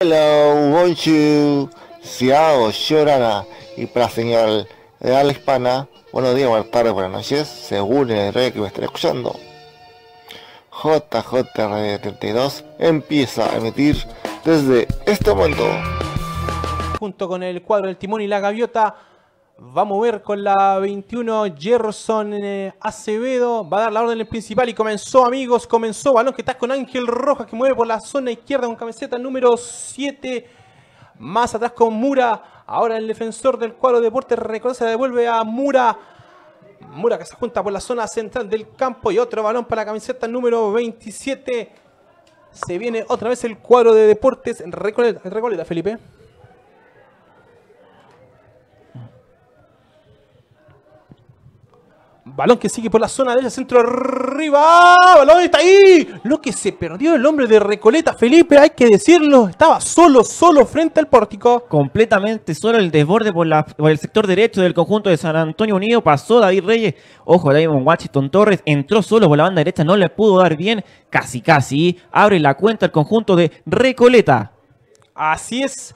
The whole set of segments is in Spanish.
Hello, bonjour, ciao, shorana y para señal de la hispana, buenos días, buenas tardes, buenas noches, según el rey que me esté escuchando. JJ 32 empieza a emitir desde este momento. Junto con el cuadro del Timón y la Gaviota, va a mover con la 21 Gerson eh, Acevedo. Va a dar la orden el principal y comenzó, amigos. Comenzó balón que está con Ángel Rojas que mueve por la zona izquierda con camiseta número 7. Más atrás con Mura. Ahora el defensor del cuadro de Deportes Reconoce, devuelve a Mura. Mura que se junta por la zona central del campo y otro balón para la camiseta número 27. Se viene otra vez el cuadro de Deportes Recoleta, Recoleta Felipe. Balón que sigue por la zona derecha, centro arriba. Balón está ahí. Lo que se perdió el hombre de Recoleta, Felipe, hay que decirlo. Estaba solo, solo frente al pórtico. Completamente solo el desborde por, la, el sector derecho del conjunto de San Antonio Unido. Pasó David Reyes. Ojo, David Washington Torres entró solo por la banda derecha. No le pudo dar bien. Casi, casi. Abre la cuenta el conjunto de Recoleta. Así es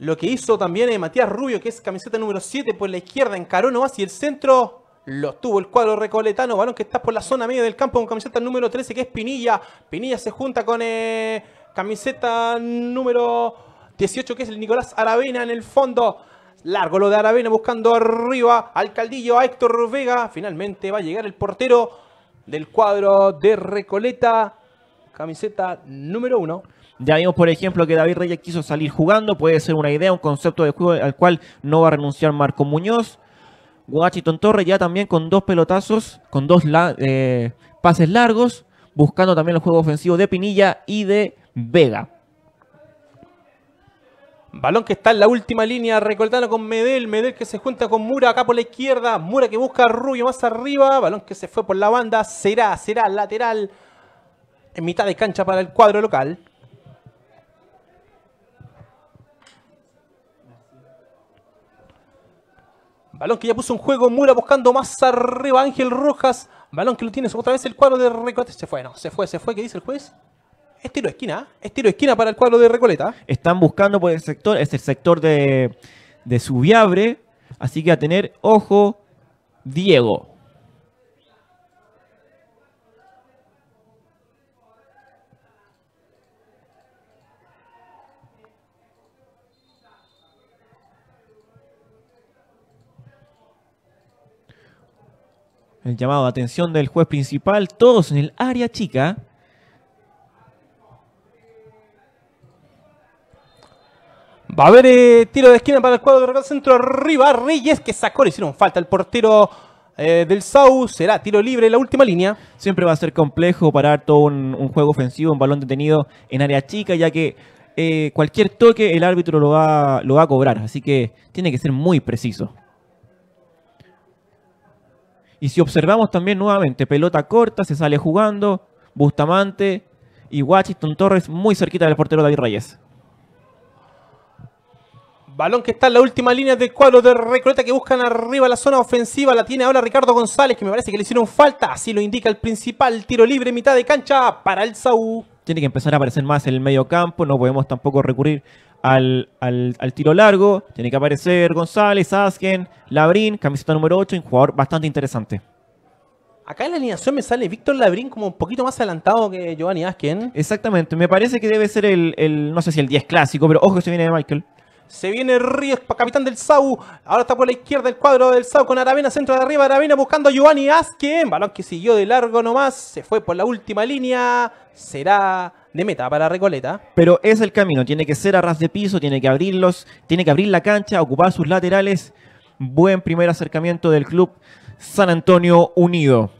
lo que hizo también eh, Matías Rubio, que es camiseta número 7 por la izquierda, encaró nomás y el centro lo tuvo el cuadro recoletano, balón que está por la zona media del campo con camiseta número 13 que es Pinilla. Pinilla se junta con eh, camiseta número 18 que es el Nicolás Aravena en el fondo. Largo lo de Aravena buscando arriba al caldillo a Héctor Vega. Finalmente va a llegar el portero del cuadro de Recoleta. Camiseta número 1. Ya vimos, por ejemplo, que David Reyes quiso salir jugando. Puede ser una idea, un concepto de juego al cual no va a renunciar Marco Muñoz. Washington Torre ya también con dos pelotazos, con dos eh, pases largos, buscando también el juego ofensivo de Pinilla y de Vega. Balón que está en la última línea, recordando con Medel, Medel que se junta con Mura acá por la izquierda, Mura que busca a Rubio más arriba, balón que se fue por la banda, será, será lateral en mitad de cancha para el cuadro local. Balón que ya puso un juego. Mura buscando más arriba. Ángel Rojas. Balón que lo tiene otra vez el cuadro de Recoleta. Se fue, no, se fue, se fue. ¿Qué dice el juez? Es tiro de esquina. Es tiro de esquina para el cuadro de Recoleta. Están buscando por el sector. Es el sector de, de Subiabre. Así que a tener ojo, Diego. el llamado de atención del juez principal, todos en el área chica. Va a haber eh, tiro de esquina para el cuadro del Centro arriba. Reyes que sacó, le hicieron falta el portero eh, del Sau. Será tiro libre la última línea. Siempre va a ser complejo parar todo un, juego ofensivo, un balón detenido en área chica, ya que eh, cualquier toque el árbitro lo va, lo va a cobrar. Así que tiene que ser muy preciso. Y si observamos también nuevamente, pelota corta, se sale jugando, Bustamante y Washington Torres muy cerquita del portero David Reyes. Balón que está en la última línea del cuadro de Recoleta que buscan arriba la zona ofensiva. La tiene ahora Ricardo González, que me parece que le hicieron falta. Así lo indica el principal. Tiro libre, mitad de cancha para el Saúl. Tiene que empezar a aparecer más en el medio campo. No podemos tampoco recurrir al, tiro largo. Tiene que aparecer González, Asken, Labrín, camiseta número 8, un jugador bastante interesante. Acá en la alineación me sale Víctor Labrín como un poquito más adelantado que Giovanni Asken. Exactamente, me parece que debe ser el, no sé si el 10 clásico, pero ojo que se viene de Michael. Se viene Ríos, capitán del SAU. Ahora está por la izquierda el cuadro del SAU con Aravena, centro de arriba. Aravena buscando a Giovanni Asken. Balón que siguió de largo nomás. Se fue por la última línea. Será de meta para Recoleta. Pero es el camino, tiene que ser a ras de piso, tiene que abrirlos, tiene que abrir la cancha, ocupar sus laterales. Buen primer acercamiento del club San Antonio Unido.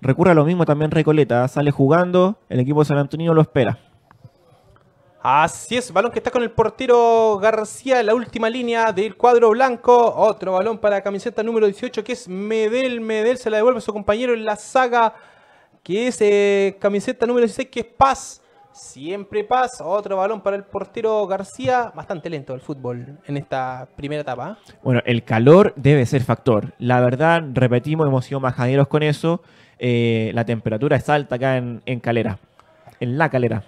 Recurre a lo mismo también Recoleta, sale jugando, el equipo de San Antonio lo espera. Así es, balón que está con el portero García la última línea del cuadro blanco. Otro balón para camiseta número 18 que es Medel. Medel se la devuelve a su compañero en la saga que es camiseta número 16, que es Paz. Siempre Paz. Otro balón para el portero García. Bastante lento el fútbol en esta primera etapa. ¿ah? Bueno, el calor debe ser factor. La verdad, repetimos, hemos sido majaderos con eso. Eh, la temperatura es alta acá en, Calera. En la Calera.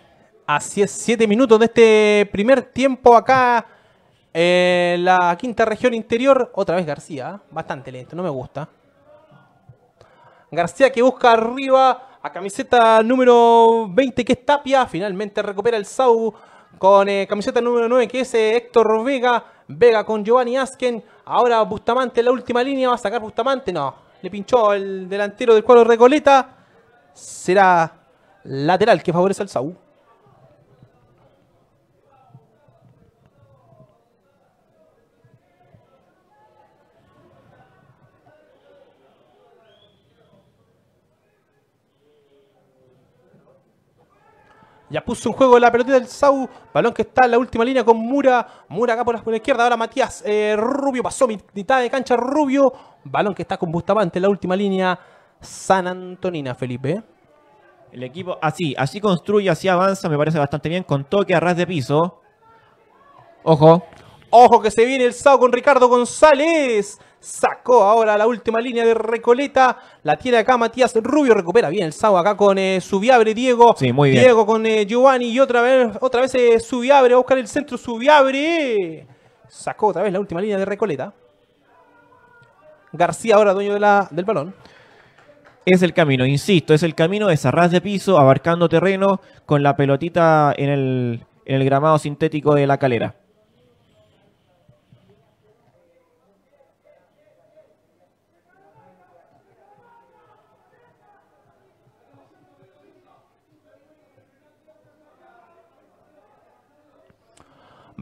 Así es, siete minutos de este primer tiempo acá eh, la quinta región interior. Otra vez García, ¿ah? bastante lento, no me gusta. García que busca arriba a camiseta número 20 que es Tapia. Finalmente recupera el Sau con eh, camiseta número 9 que es eh, Héctor Vega. Vega con Giovanni Asken. Ahora Bustamante en la última línea. Va a sacar Bustamante. No, le pinchó el delantero del cuadro Recoleta. Será lateral que favorece al Sau. Ya puso un juego de la pelota del Sau. Balón que está en la última línea con Mura. Mura acá por la, izquierda. Ahora Matías eh, Rubio pasó mitad de cancha Rubio. Balón que está con Bustamante en la última línea. San Antonina, Felipe. El equipo así, así construye, así avanza. Me parece bastante bien. Con toque a ras de piso. Ojo. Ojo que se viene el Sau con Ricardo González. Sacó ahora la última línea de Recoleta. La tiene acá Matías Rubio. Recupera bien el Sao acá con su eh, Subiabre, Diego. Sí, muy bien. Diego con eh, Giovanni. Y otra vez, otra vez eh, Subiabre. A buscar el centro. Subiabre. Sacó otra vez la última línea de Recoleta. García ahora dueño del balón es el camino, insisto, es el camino, de cerrar de piso, abarcando terreno con la pelotita en el, en el gramado sintético de la calera.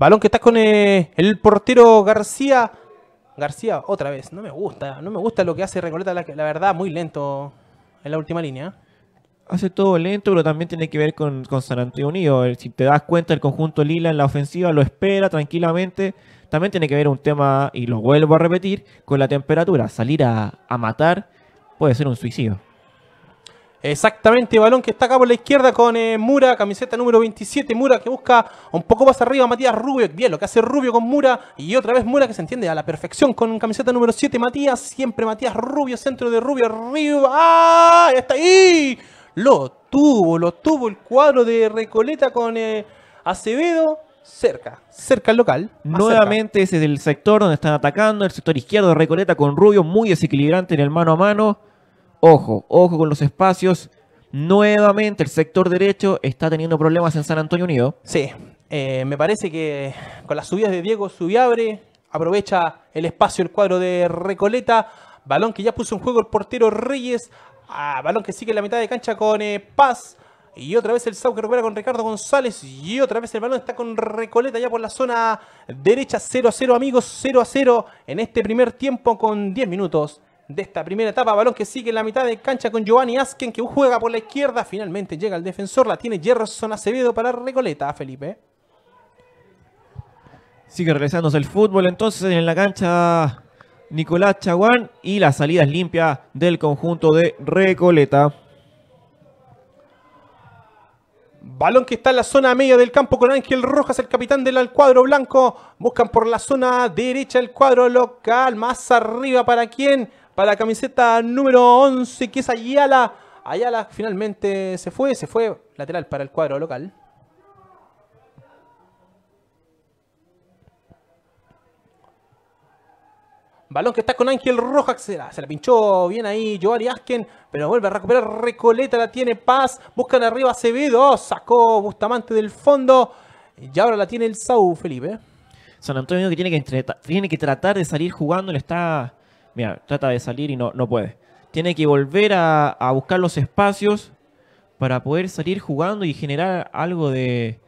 Balón que está con eh, el portero García. García, otra vez. No me gusta. No me gusta lo que hace Recoleta, la, verdad, muy lento en la última línea. Hace todo lento, pero también tiene que ver con, San Antonio Si te das cuenta, el conjunto Lila en la ofensiva lo espera tranquilamente. También tiene que ver un tema, y lo vuelvo a repetir, con la temperatura. Salir a matar puede ser un suicidio. Exactamente, balón que está acá por la izquierda con eh, Mura, camiseta número 27, Mura que busca un poco más arriba Matías Rubio, bien lo que hace Rubio con Mura y otra vez Mura que se entiende a la perfección con camiseta número 7 Matías, siempre Matías Rubio, centro de Rubio, arriba, ¡ah! está ahí, lo tuvo, lo tuvo el cuadro de Recoleta con eh, Acevedo, cerca, cerca al local. Nuevamente ese es el sector donde están atacando, el sector izquierdo de Recoleta con Rubio, muy desequilibrante en el mano a mano Ojo, ojo con los espacios. Nuevamente el sector derecho está teniendo problemas en San Antonio Unido. Sí, eh, me parece que con las subidas de Diego abre aprovecha el espacio el cuadro de Recoleta. Balón que ya puso en juego el portero Reyes. Ah, balón que sigue en la mitad de cancha con eh, Paz. Y otra vez el Sau que recupera con Ricardo González. Y otra vez el balón está con Recoleta ya por la zona derecha. 0 a 0 amigos, 0 a 0 en este primer tiempo con 10 minutos de esta primera etapa. Balón que sigue en la mitad de cancha con Giovanni Asken que juega por la izquierda. Finalmente llega el defensor. La tiene Gerson Acevedo para Recoleta, Felipe. Sigue regresándose el fútbol entonces en la cancha Nicolás Chaguán y salida es limpia del conjunto de Recoleta. Balón que está en la zona media del campo con Ángel Rojas, el capitán del cuadro blanco. Buscan por la zona derecha el cuadro local. Más arriba para quién la camiseta número 11, que es Ayala. Ayala finalmente se fue, se fue lateral para el cuadro local. Balón que está con Ángel Rojas. Se la, pinchó bien ahí Giovanni Asken. Pero vuelve a recuperar. Recoleta la tiene Paz. Buscan arriba Acevedo. Sacó Bustamante del fondo. Y ahora la tiene el Saúl Felipe. San Antonio que tiene que, tiene que tratar de salir jugando. Le está mira, trata de salir y no, no puede. Tiene que volver a, buscar los espacios para poder salir jugando y generar algo de,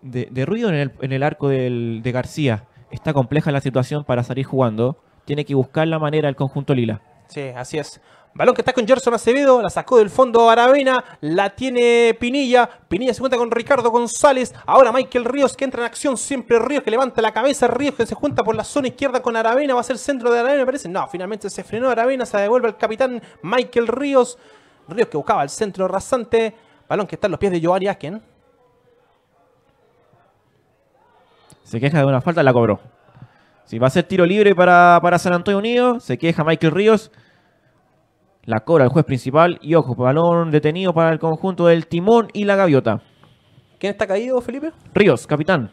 de, ruido en el, arco de García. Está compleja la situación para salir jugando. Tiene que buscar la manera el conjunto Lila. Sí, así es. Balón que está con Gerson Acevedo, la sacó del fondo Aravena, la tiene Pinilla. Pinilla se cuenta con Ricardo González. Ahora Michael Ríos que entra en acción, siempre Ríos que levanta la cabeza. Ríos que se junta por la zona izquierda con Aravena, va a ser centro de Aravena, me parece. No, finalmente se frenó Aravena, se devuelve al capitán Michael Ríos. Ríos que buscaba el centro rasante. Balón que está en los pies de Giovanni Asken. Se queja de una falta, la cobró. Si va a ser tiro libre para, para San Antonio Unido, se queja Michael Ríos. La cobra el juez principal y ojo, balón detenido para el conjunto del timón y la gaviota. ¿Quién está caído, Felipe? Ríos, capitán.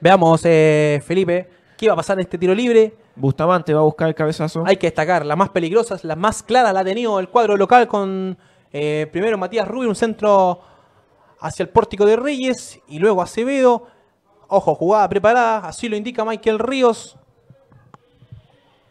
Veamos, eh, Felipe, qué va a pasar en este tiro libre. Bustamante va a buscar el cabezazo. Hay que destacar, la más peligrosas, la más clara la ha tenido el cuadro local con eh, primero Matías Rubio, un centro hacia el pórtico de Reyes y luego Acevedo. Ojo, jugada preparada, así lo indica Michael Ríos.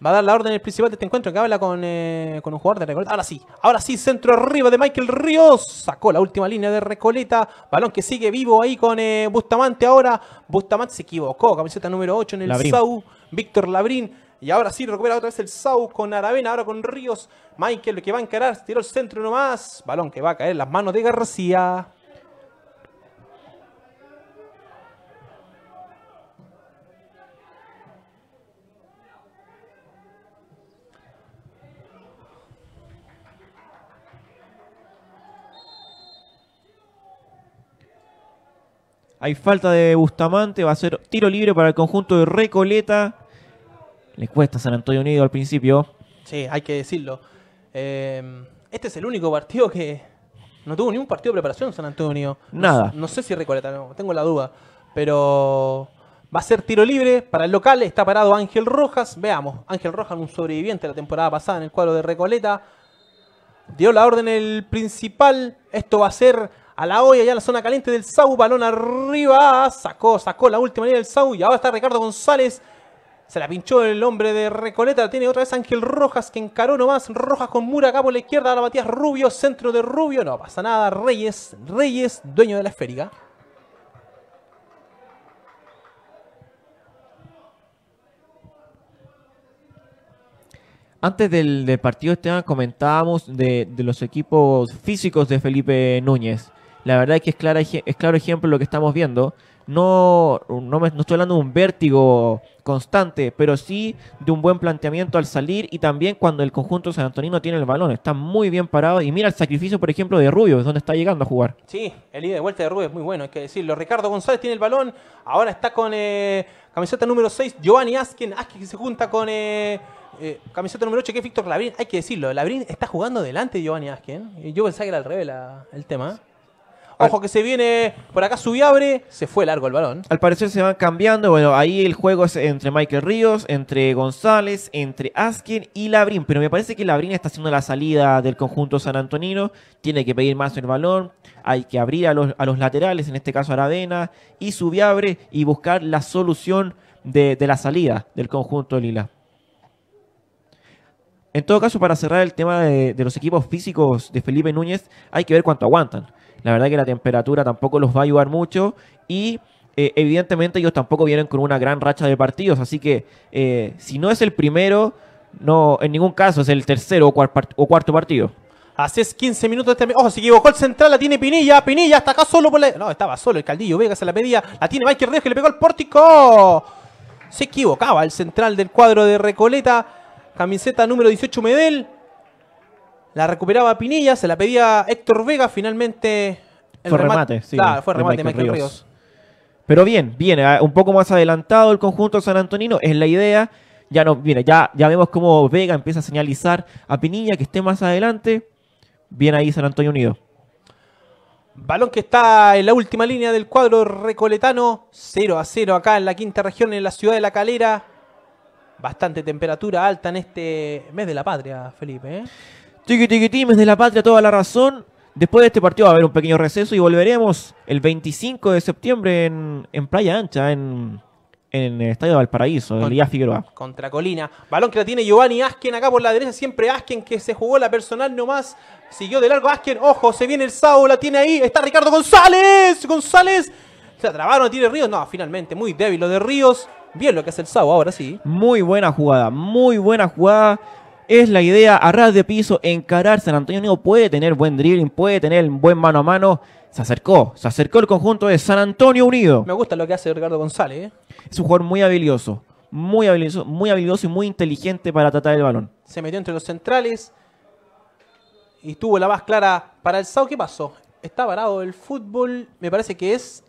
Va a dar la orden el principal de este encuentro que habla eh, con, un jugador de Recoleta. Ahora sí, ahora sí, centro arriba de Michael Ríos. Sacó la última línea de Recoleta. Balón que sigue vivo ahí con eh, Bustamante ahora. Bustamante se equivocó. Camiseta número 8 en el SAU. Víctor Labrín. Y ahora sí recupera otra vez el SAU con Aravena, ahora con Ríos. Michael que va a encarar, tiró el centro nomás. Balón que va a caer en las manos de García. Hay falta de Bustamante, va a ser tiro libre para el conjunto de Recoleta. Le cuesta San Antonio Unido al principio. Sí, hay que decirlo. Em, este es el único partido que no tuvo ni un partido de preparación San Antonio Unido. Nada. No, sé si Recoleta, no, tengo la duda. Pero va a ser tiro libre para el local. Está parado Ángel Rojas. Veamos, Ángel Rojas, un sobreviviente la temporada pasada en el cuadro de Recoleta. Dio la orden el principal. Esto va a ser a la olla, ya la zona caliente del Sau, balón arriba, sacó, sacó la última línea del Sau y ahora está Ricardo González. Se la pinchó el hombre de Recoleta. Tiene otra vez Ángel Rojas que encaró nomás. Rojas con Mura acá por la izquierda. Ahora Matías Rubio, centro de Rubio. No pasa nada. Reyes, Reyes, dueño de la esférica. Antes del, del partido, año comentábamos de, los equipos físicos de Felipe Núñez la verdad es que es, es claro ejemplo lo que estamos viendo. No, no, estoy hablando de un vértigo constante, pero sí de un buen planteamiento al salir y también cuando el conjunto San Antonino tiene el balón. Está muy bien parado y mira el sacrificio, por ejemplo, de Rubio, es donde está llegando a jugar. Sí, el ida de vuelta de Rubio es muy bueno, hay que decirlo. Ricardo González tiene el balón, ahora está con eh, camiseta número 6, Giovanni Askin, Askin se junta con... Eh, eh, camiseta número 8 que es Víctor Labrín, hay que decirlo, Labrín está jugando delante de Giovanni Asken. Yo pensaba que era al revés el tema. Ojo que se viene por acá Subiabre, se fue largo el balón. Al parecer se van cambiando, bueno, ahí el juego es entre Michael Ríos, entre González, entre Askin y Labrín, pero me parece que Labrín está haciendo la salida del conjunto san antonino, tiene que pedir más el balón, hay que abrir a los, laterales, en este caso Aravena y Subiabre, y buscar la solución de, la salida del conjunto Lila. En todo caso, para cerrar el tema de, los equipos físicos de Felipe Núñez, hay que ver cuánto aguantan. La verdad que la temperatura tampoco los va a ayudar mucho y eh, evidentemente ellos tampoco vienen con una gran racha de partidos, así que eh, si no es el primero, no, en ningún caso es el tercero o, cuarto partido. haces 15 minutos de este... Ojo, se equivocó el central, la tiene Pinilla, Pinilla, ¡Está acá solo por No, estaba solo el Caldillo, Vega se la pedía, la tiene Michael Reyes que le pegó al pórtico. Se equivocaba el central del cuadro de Recoleta, camiseta número 18 Medel. La recuperaba Pinilla, se la pedía Héctor Vega, finalmente. El remate, sí, fue remate Ríos. Pero bien, viene eh, un poco más adelantado el conjunto san antonino, es la idea. Ya no, ya, ya vemos cómo Vega empieza a señalizar a Pinilla que esté más adelante. Bien ahí San Antonio Unido. Balón que está en la última línea del cuadro recoletano. 0 a 0 acá en la quinta región, en la ciudad de La Calera. Bastante temperatura alta en este mes de la patria, Felipe. ¿eh? Tiki tiki times de la patria, toda la razón. Después de este partido va a haber un pequeño receso y volveremos el 25 de septiembre en, Playa Ancha, en, el Estadio Valparaíso, en día Figueroa. Contra Colina. Balón que la tiene Giovanni Asken acá por la derecha. Siempre Asken que se jugó la personal nomás. Siguió de largo Asken. Ojo, se viene el Sao, la tiene ahí. Está Ricardo González. González. Se atrabaron, tiene Ríos. No, finalmente, muy débil lo de Ríos. Bien lo que hace el Sao ahora sí. Muy buena jugada, muy buena jugada es la idea a ras de piso, encarar. San Antonio Unido puede tener buen dribbling, puede tener buen mano a mano. Se acercó, se acercó el conjunto de San Antonio Unido. Me gusta lo que hace Ricardo González. ¿eh? Es un jugador muy habilioso. muy habilidoso, muy habilidoso y muy inteligente para tratar el balón. Se metió entre los centrales y tuvo la más clara para el Sao. ¿Qué pasó? Está parado el fútbol, me parece que es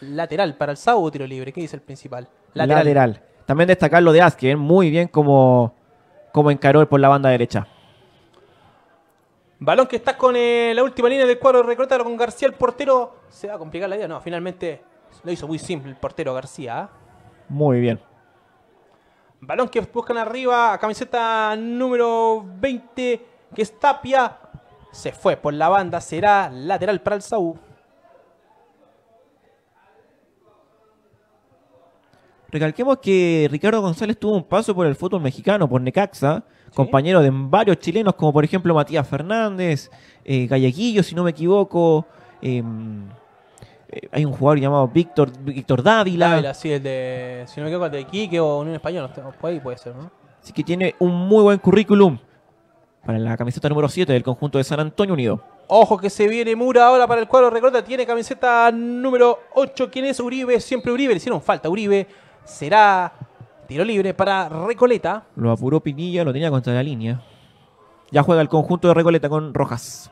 lateral para el Sao tiro libre. ¿Qué dice el principal? Lateral. lateral. También destacar lo de Aske. ¿eh? muy bien como como encaró por la banda derecha. Balón que está con eh, la última línea del cuadro, Recorta con García, el portero. Se va a complicar la idea, no, finalmente lo hizo muy simple el portero García. ¿ah? Muy bien. Balón que buscan arriba, camiseta número 20, que es Tapia. Se fue por la banda, será lateral para el Saúl. Recalquemos que Ricardo González tuvo un paso por el fútbol mexicano, por Necaxa, compañero de varios chilenos, como por ejemplo Matías Fernández, eh, Galleguillo, si no me equivoco. Em, eh, hay un jugador llamado Víctor Víctor Dávila. Dávila, sí, el de, si no me equivoco, de Quique o Unión Española, ahí puede ser, ¿no? Así que tiene un muy buen currículum para la camiseta número 7 del conjunto de San Antonio Unido. Ojo que se viene Mura ahora para el cuadro, recorta, tiene camiseta número 8, ¿quién es Uribe? Siempre Uribe, le hicieron falta Uribe Será tiro libre para Recoleta. Lo apuró Pinilla, lo tenía contra la línea. Ya juega el conjunto de Recoleta con Rojas.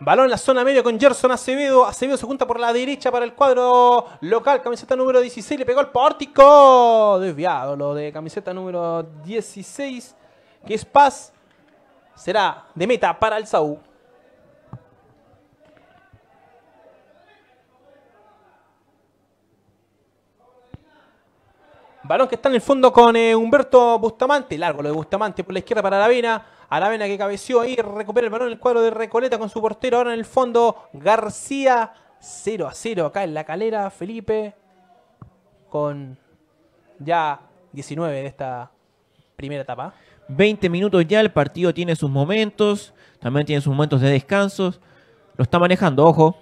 Balón en la zona media con Gerson Acevedo. Acevedo se junta por la derecha para el cuadro local. Camiseta número 16. Le pegó el pórtico. Desviado lo de camiseta número 16. Que es Paz. Será de meta para el Saúl. Balón que está en el fondo con eh, Humberto Bustamante. Largo lo de Bustamante por la izquierda para Aravena. Aravena que cabeció ahí, recupera el balón en el cuadro de Recoleta con su portero. Ahora en el fondo, García. 0 a 0 acá en la calera, Felipe. Con ya 19 de esta primera etapa. 20 minutos ya, el partido tiene sus momentos. También tiene sus momentos de descansos. Lo está manejando, ojo.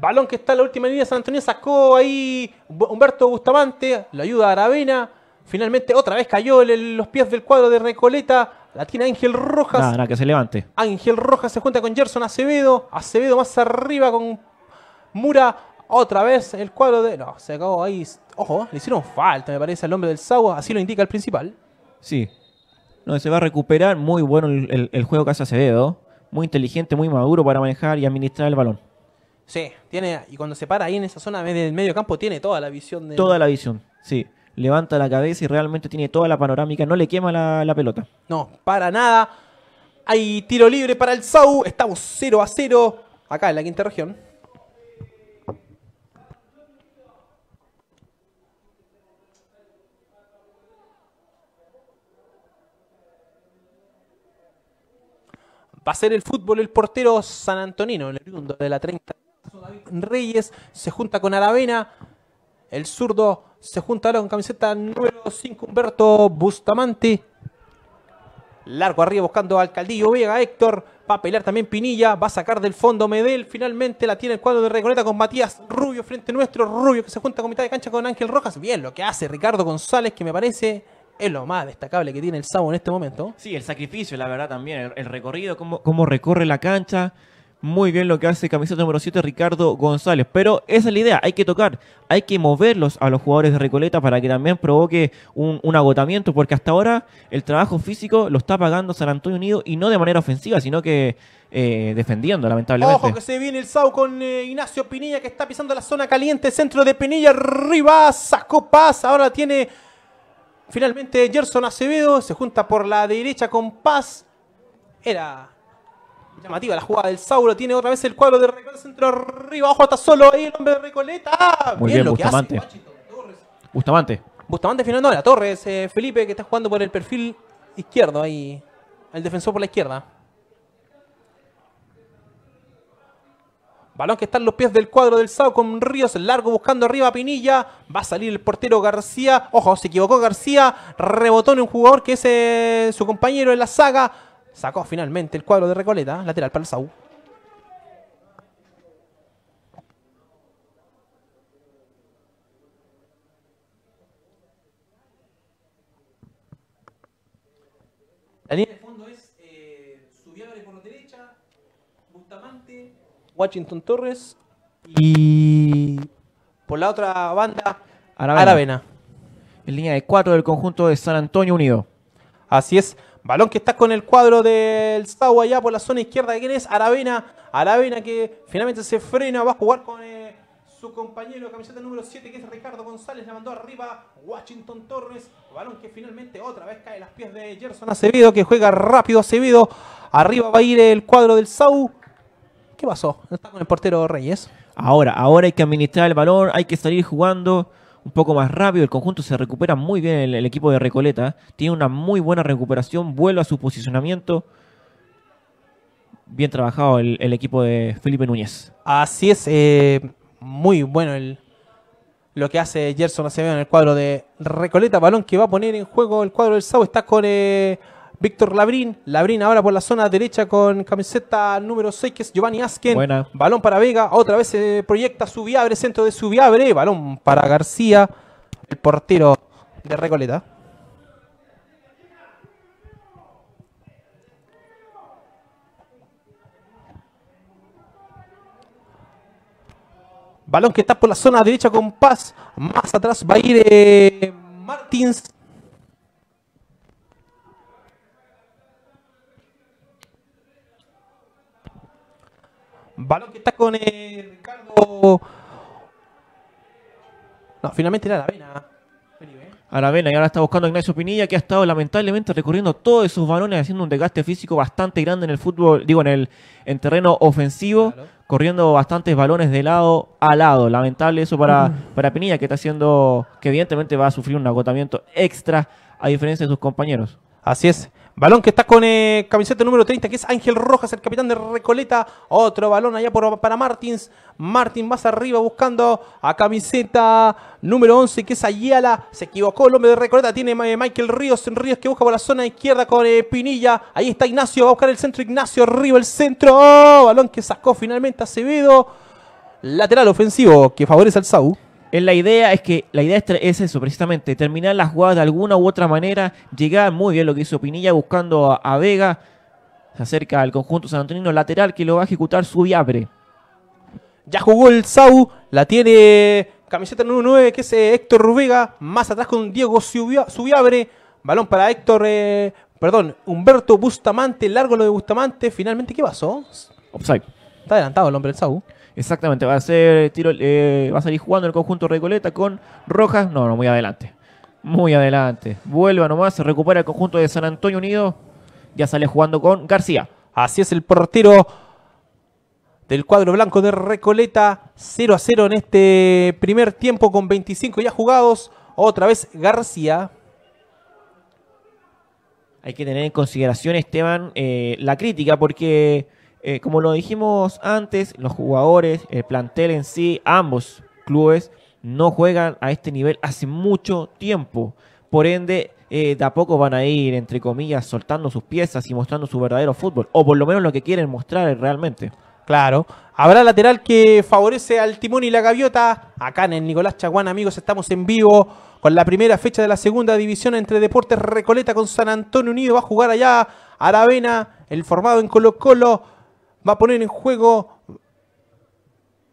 Balón que está en la última línea. San Antonio sacó ahí Humberto Bustamante. Lo ayuda a Aravena. Finalmente otra vez cayó en los pies del cuadro de Recoleta. La tiene Ángel Rojas. Nada, que se levante. Ángel Rojas se junta con Gerson Acevedo. Acevedo más arriba con Mura. Otra vez el cuadro de. No, se acabó ahí. Ojo, le hicieron falta, me parece, al hombre del Sagua. Así lo indica el principal. Sí. No, se va a recuperar. Muy bueno el, el juego que hace Acevedo. Muy inteligente, muy maduro para manejar y administrar el balón. Sí, tiene, y cuando se para ahí en esa zona del medio campo, tiene toda la visión. De... Toda la visión, sí. Levanta la cabeza y realmente tiene toda la panorámica, no le quema la, la pelota. No, para nada. Hay tiro libre para el Sau, estamos 0 a 0 acá en la quinta región. va a ser el fútbol el portero San Antonino, en el oriundo de la 30 Reyes se junta con Aravena. El zurdo se junta con camiseta número 5, Humberto Bustamante. Largo arriba buscando al Caldillo Vega, Héctor. Va a pelear también Pinilla. Va a sacar del fondo Medel. Finalmente la tiene el cuadro de Recoleta con Matías Rubio frente nuestro. Rubio que se junta con mitad de cancha con Ángel Rojas. Bien lo que hace Ricardo González, que me parece es lo más destacable que tiene el Sabo en este momento. Sí, el sacrificio, la verdad, también. El, recorrido, cómo, cómo recorre la cancha muy bien lo que hace camiseta número 7 Ricardo González. Pero esa es la idea, hay que tocar, hay que moverlos a los jugadores de Recoleta para que también provoque un, agotamiento, porque hasta ahora el trabajo físico lo está pagando San Antonio Unido y no de manera ofensiva, sino que eh, defendiendo, lamentablemente. Ojo que se viene el Sau con eh, Ignacio Pinilla que está pisando la zona caliente, centro de Pinilla, arriba, sacó paz, ahora tiene... Finalmente Gerson Acevedo se junta por la derecha con Paz. Era Llamativa la jugada del Sauro. Tiene otra vez el cuadro de Recoleta. Centro arriba, ojo, está solo ahí el hombre de Recoleta. Ah, Muy bien, lo Que hace Bustamante. Bustamante final, no, la Torres. Eh, Felipe que está jugando por el perfil izquierdo ahí. El defensor por la izquierda. Balón que está en los pies del cuadro del Sauro con Ríos largo buscando arriba Pinilla. Va a salir el portero García. Ojo, se equivocó García. Rebotó en un jugador que es eh, su compañero en la saga. Sacó finalmente el cuadro de Recoleta, lateral para el Sau. La línea de fondo es eh, por la derecha, Bustamante, Washington Torres y por la otra banda Aravena. Aravena. En línea de cuatro del conjunto de San Antonio Unido. Así es. Balón que está con el cuadro del Sau allá por la zona izquierda. ¿Quién es? Aravena. Aravena que finalmente se frena. Va a jugar con eh, su compañero, camiseta número 7, que es Ricardo González. Le mandó arriba Washington Torres. Balón que finalmente otra vez cae en las pies de Gerson Acevedo, que juega rápido Acevedo. Arriba va a ir el cuadro del Sau. ¿Qué pasó? Está con el portero Reyes. Ahora, ahora hay que administrar el balón, hay que salir jugando un poco más rápido. El conjunto se recupera muy bien el, equipo de Recoleta. Tiene una muy buena recuperación, vuelve a su posicionamiento. Bien trabajado el, equipo de Felipe Núñez. Así es, eh, muy bueno lo que hace Gerson Acevedo en el cuadro de Recoleta. Balón que va a poner en juego el cuadro del Sau. Está con eh, Víctor Labrín. Labrín ahora por la zona derecha con camiseta número 6, que es Giovanni Asken. Balón para Vega. Otra vez se su proyecta Subiabre, centro de su Subiabre. Balón para García, el portero de Recoleta. Balón que está por la zona derecha con Paz. Más atrás va a ir eh, Martins. Balón que está con el Ricardo. No, finalmente era Aravena. ¿eh? Aravena y ahora está buscando a Ignacio Pinilla que ha estado lamentablemente recorriendo todos esos balones haciendo un desgaste físico bastante grande en el fútbol, digo en el en terreno ofensivo, corriendo bastantes balones de lado a lado. Lamentable eso para, para Pinilla que está haciendo que evidentemente va a sufrir un agotamiento extra a diferencia de sus compañeros. Así es. Balón que está con eh, camiseta número 30, que es Ángel Rojas, el capitán de Recoleta. Otro balón allá por, para Martins. Martins más arriba buscando a camiseta número 11, que es Ayala. Se equivocó el hombre de Recoleta. Tiene eh, Michael Ríos. Ríos que busca por la zona izquierda con eh, Pinilla. Ahí está Ignacio. Va a buscar el centro. Ignacio arriba el centro. Oh, balón que sacó finalmente Acevedo. Lateral ofensivo que favorece al Sau la idea, es que la idea es eso, precisamente, terminar las jugadas de alguna u otra manera, llegar muy bien lo que hizo Pinilla buscando a, Vega, se acerca al conjunto San Antonino, lateral que lo va a ejecutar Subiabre. Ya jugó el Sau, la tiene camiseta número 9 que es eh, Héctor Rubega, más atrás con Diego Subiabre, balón para Héctor, eh, perdón, Humberto Bustamante, largo lo de Bustamante, finalmente ¿qué pasó? Offside. Está adelantado el hombre del Sau. Exactamente, va a ser tiro, eh, va a salir jugando el conjunto Recoleta con Rojas. No, no, muy adelante. Muy adelante. Vuelva nomás, se recupera el conjunto de San Antonio Unido. Ya sale jugando con García. Así es el portero del cuadro blanco de Recoleta. 0 a 0 en este primer tiempo con 25 ya jugados. Otra vez García. Hay que tener en consideración, Esteban, eh, la crítica porque eh, como lo dijimos antes, los jugadores, el plantel en sí, ambos clubes no juegan a este nivel hace mucho tiempo. Por ende, eh, de poco van a ir, entre comillas, soltando sus piezas y mostrando su verdadero fútbol, o por lo menos lo que quieren mostrar realmente. Claro, habrá lateral que favorece al timón y la gaviota. Acá en el Nicolás Chaguán, amigos, estamos en vivo con la primera fecha de la segunda división entre Deportes Recoleta con San Antonio Unido. Va a jugar allá Aravena, el formado en Colo Colo va a poner en juego.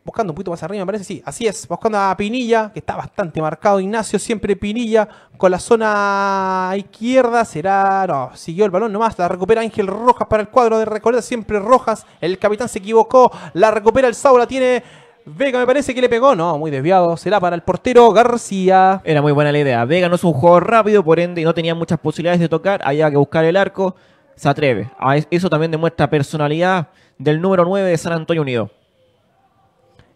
Buscando un poquito más arriba, me parece, sí, así es. Buscando a Pinilla, que está bastante marcado Ignacio, siempre Pinilla con la zona izquierda. Será. No, siguió el balón nomás. La recupera Ángel Rojas para el cuadro de Recoleta, siempre Rojas. El capitán se equivocó. La recupera el Sau, la tiene Vega me parece que le pegó, no, muy desviado, será para el portero García. Era muy buena la idea, Vega no es un jugador rápido, por ende no tenía muchas posibilidades de tocar, había que buscar el arco, se atreve. Ah, eso también demuestra personalidad, del número 9 de San Antonio Unido.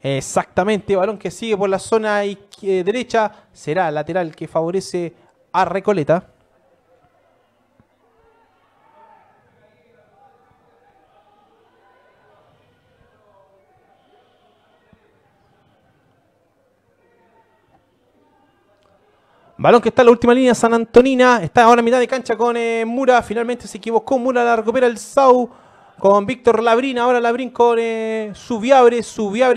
Exactamente, balón que sigue por la zona eh, derecha. Será lateral que favorece a Recoleta. Balón que está en la última línea, San Antonina. Está ahora a mitad de cancha con eh, Mura. Finalmente se equivocó. Mura la recupera el Sau con Víctor Labrín, ahora Labrín con eh, Subiabre,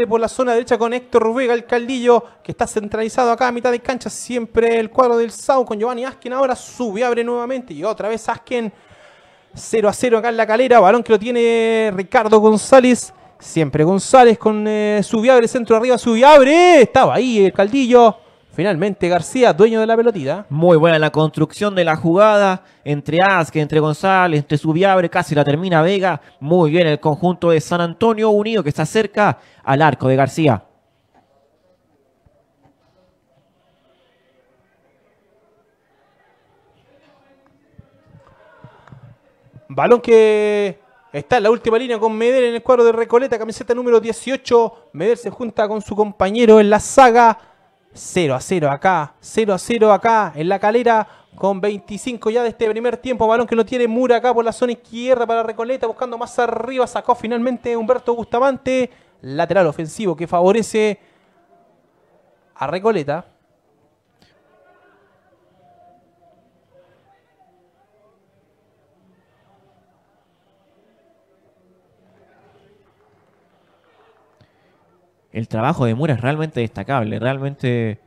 por la zona derecha con Héctor Rubega, el caldillo que está centralizado acá a mitad de cancha, siempre el cuadro del Sau con Giovanni Asken, ahora Subiabre nuevamente y otra vez Asken 0 a 0 acá en la calera, balón que lo tiene Ricardo González, siempre González con eh, su centro arriba, Subiabre, estaba ahí el caldillo. Finalmente García, dueño de la pelotita. Muy buena la construcción de la jugada entre Asque, entre González, entre Subiabre, casi la termina Vega. Muy bien el conjunto de San Antonio unido que está cerca al arco de García. Balón que está en la última línea con Medel en el cuadro de Recoleta, camiseta número 18. Medel se junta con su compañero en la saga. 0 a 0 acá, 0 a 0 acá en la calera con 25 ya de este primer tiempo. Balón que lo tiene Mura acá por la zona izquierda para Recoleta, buscando más arriba. Sacó finalmente Humberto Bustamante, lateral ofensivo que favorece a Recoleta. el trabajo de Mura es realmente destacable, realmente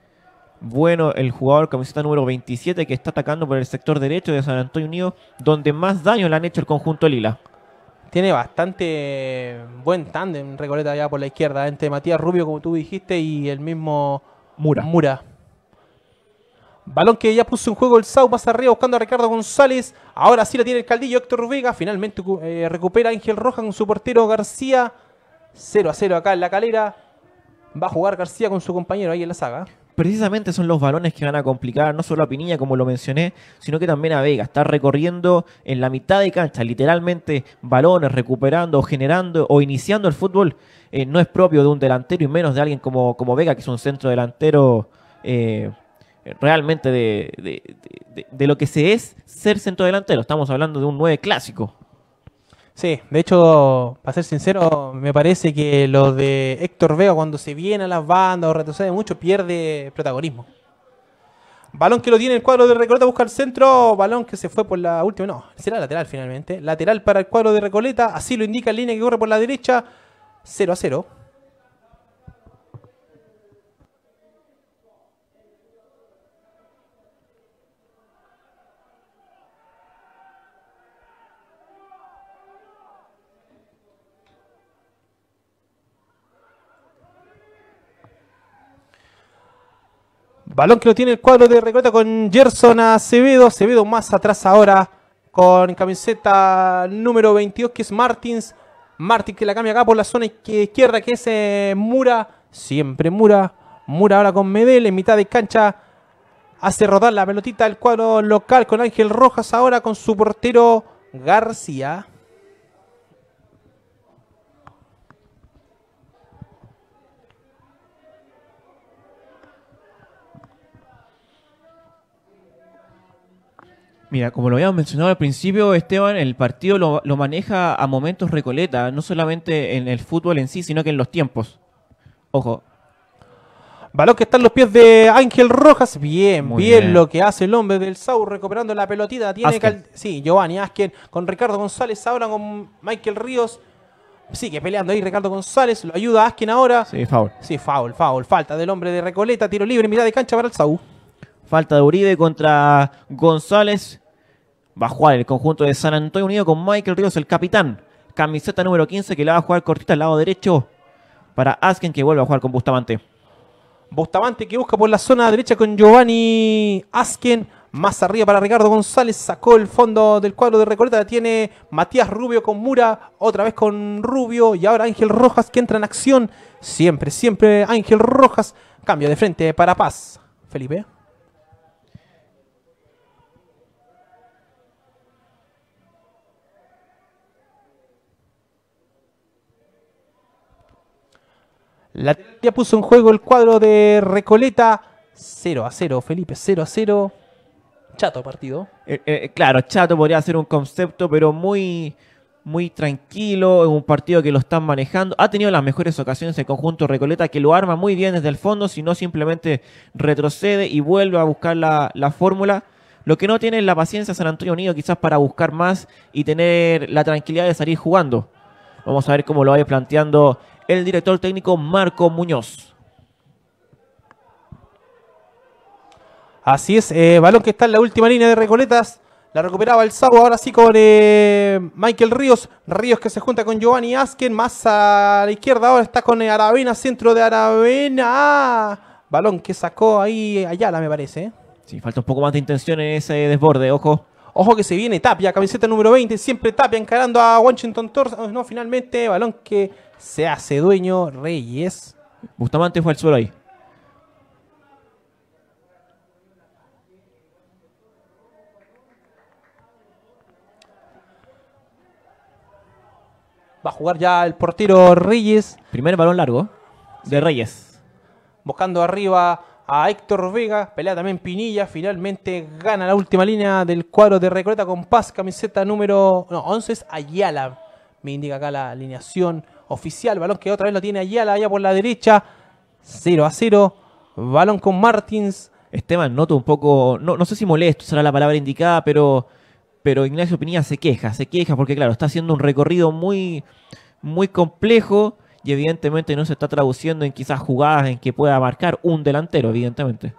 bueno el jugador camiseta número 27 que está atacando por el sector derecho de San Antonio Unido, donde más daño le han hecho el conjunto Lila. Tiene bastante buen tándem Recoleta allá por la izquierda, entre Matías Rubio, como tú dijiste, y el mismo Mura. Mura. Balón que ya puso en juego el Sau, más arriba buscando a Ricardo González. Ahora sí la tiene el caldillo Héctor Vega. Finalmente eh, recupera Ángel Rojas con su portero García. 0 a 0 acá en la calera va a jugar García con su compañero ahí en la saga. Precisamente son los balones que van a complicar no solo a Pinilla, como lo mencioné, sino que también a Vega. Está recorriendo en la mitad de cancha, literalmente, balones, recuperando, generando o iniciando el fútbol. Eh, no es propio de un delantero y menos de alguien como, como Vega, que es un centro delantero eh, realmente de, de, de, lo que se es ser centro delantero. Estamos hablando de un 9 clásico. Sí, de hecho, para ser sincero, me parece que lo de Héctor Vega cuando se viene a las bandas o retrocede mucho pierde protagonismo. Balón que lo tiene el cuadro de Recoleta, busca el centro. Balón que se fue por la última. No, será lateral finalmente. Lateral para el cuadro de Recoleta. Así lo indica el línea que corre por la derecha. 0 a 0. Balón que lo tiene el cuadro de Recoleta con Gerson Acevedo. Acevedo más atrás ahora con camiseta número 22 que es Martins. Martins que la cambia acá por la zona izquierda que es eh, Mura. Siempre Mura. Mura ahora con Medel en mitad de cancha. Hace rodar la pelotita el cuadro local con Ángel Rojas ahora con su portero García. Mira, como lo habíamos mencionado al principio, Esteban, el partido lo, maneja a momentos Recoleta, no solamente en el fútbol en sí, sino que en los tiempos. Ojo, Balón que está en los pies de Ángel Rojas. Bien, bien, bien, lo que hace el hombre del Sau recuperando la pelotita. Tiene Sí, Giovanni Asken con Ricardo González. Ahora con Michael Ríos. Sigue peleando ahí Ricardo González. Lo ayuda Asken ahora. Sí, foul. Sí, foul, foul. Falta del hombre de Recoleta. Tiro libre, Mira de cancha para el Sau. Falta de Uribe contra González. Va a jugar el conjunto de San Antonio Unido con Michael Ríos, el capitán. Camiseta número 15 que le va a jugar cortita al lado derecho para Asken que vuelve a jugar con Bustamante. Bustamante que busca por la zona derecha con Giovanni Asken. Más arriba para Ricardo González. Sacó el fondo del cuadro de Recoleta. Tiene Matías Rubio con Mura. Otra vez con Rubio. Y ahora Ángel Rojas que entra en acción. Siempre, siempre Ángel Rojas. Cambio de frente para Paz. Felipe. La tía puso en juego el cuadro de Recoleta. 0 a 0, Felipe, 0 a 0. Chato partido. Eh, eh, claro, chato podría ser un concepto, pero muy, muy tranquilo. en un partido que lo están manejando. Ha tenido las mejores ocasiones el conjunto Recoleta, que lo arma muy bien desde el fondo, si no simplemente retrocede y vuelve a buscar la, fórmula. Lo que no tiene es la paciencia San Antonio Unido quizás para buscar más y tener la tranquilidad de salir jugando. Vamos a ver cómo lo ir planteando el director técnico Marco Muñoz. Así es, eh, balón que está en la última línea de Recoletas. La recuperaba el Sabo, ahora sí con eh, Michael Ríos. Ríos que se junta con Giovanni Asken. Más a la izquierda ahora está con eh, Aravena, centro de Aravena. Ah, balón que sacó ahí Ayala, me parece. Sí, falta un poco más de intención en ese desborde, ojo. Ojo que se viene Tapia, camiseta número 20. Siempre Tapia encarando a Washington Torres. Ah, no, finalmente, balón que se hace dueño Reyes. Bustamante fue al suelo ahí. Va a jugar ya el portero Reyes. Primer balón largo de Reyes. Buscando arriba a Héctor Vega. Pelea también Pinilla. Finalmente gana la última línea del cuadro de Recoleta con Paz. Camiseta número no, 11 es Ayala. Me indica acá la alineación oficial, balón que otra vez lo tiene la allá por la derecha, 0 a 0, balón con Martins. Esteban, noto un poco, no, no sé si molesto será la palabra indicada, pero, pero Ignacio Pinilla se queja, se queja porque claro, está haciendo un recorrido muy, muy complejo y evidentemente no se está traduciendo en quizás jugadas en que pueda marcar un delantero, evidentemente.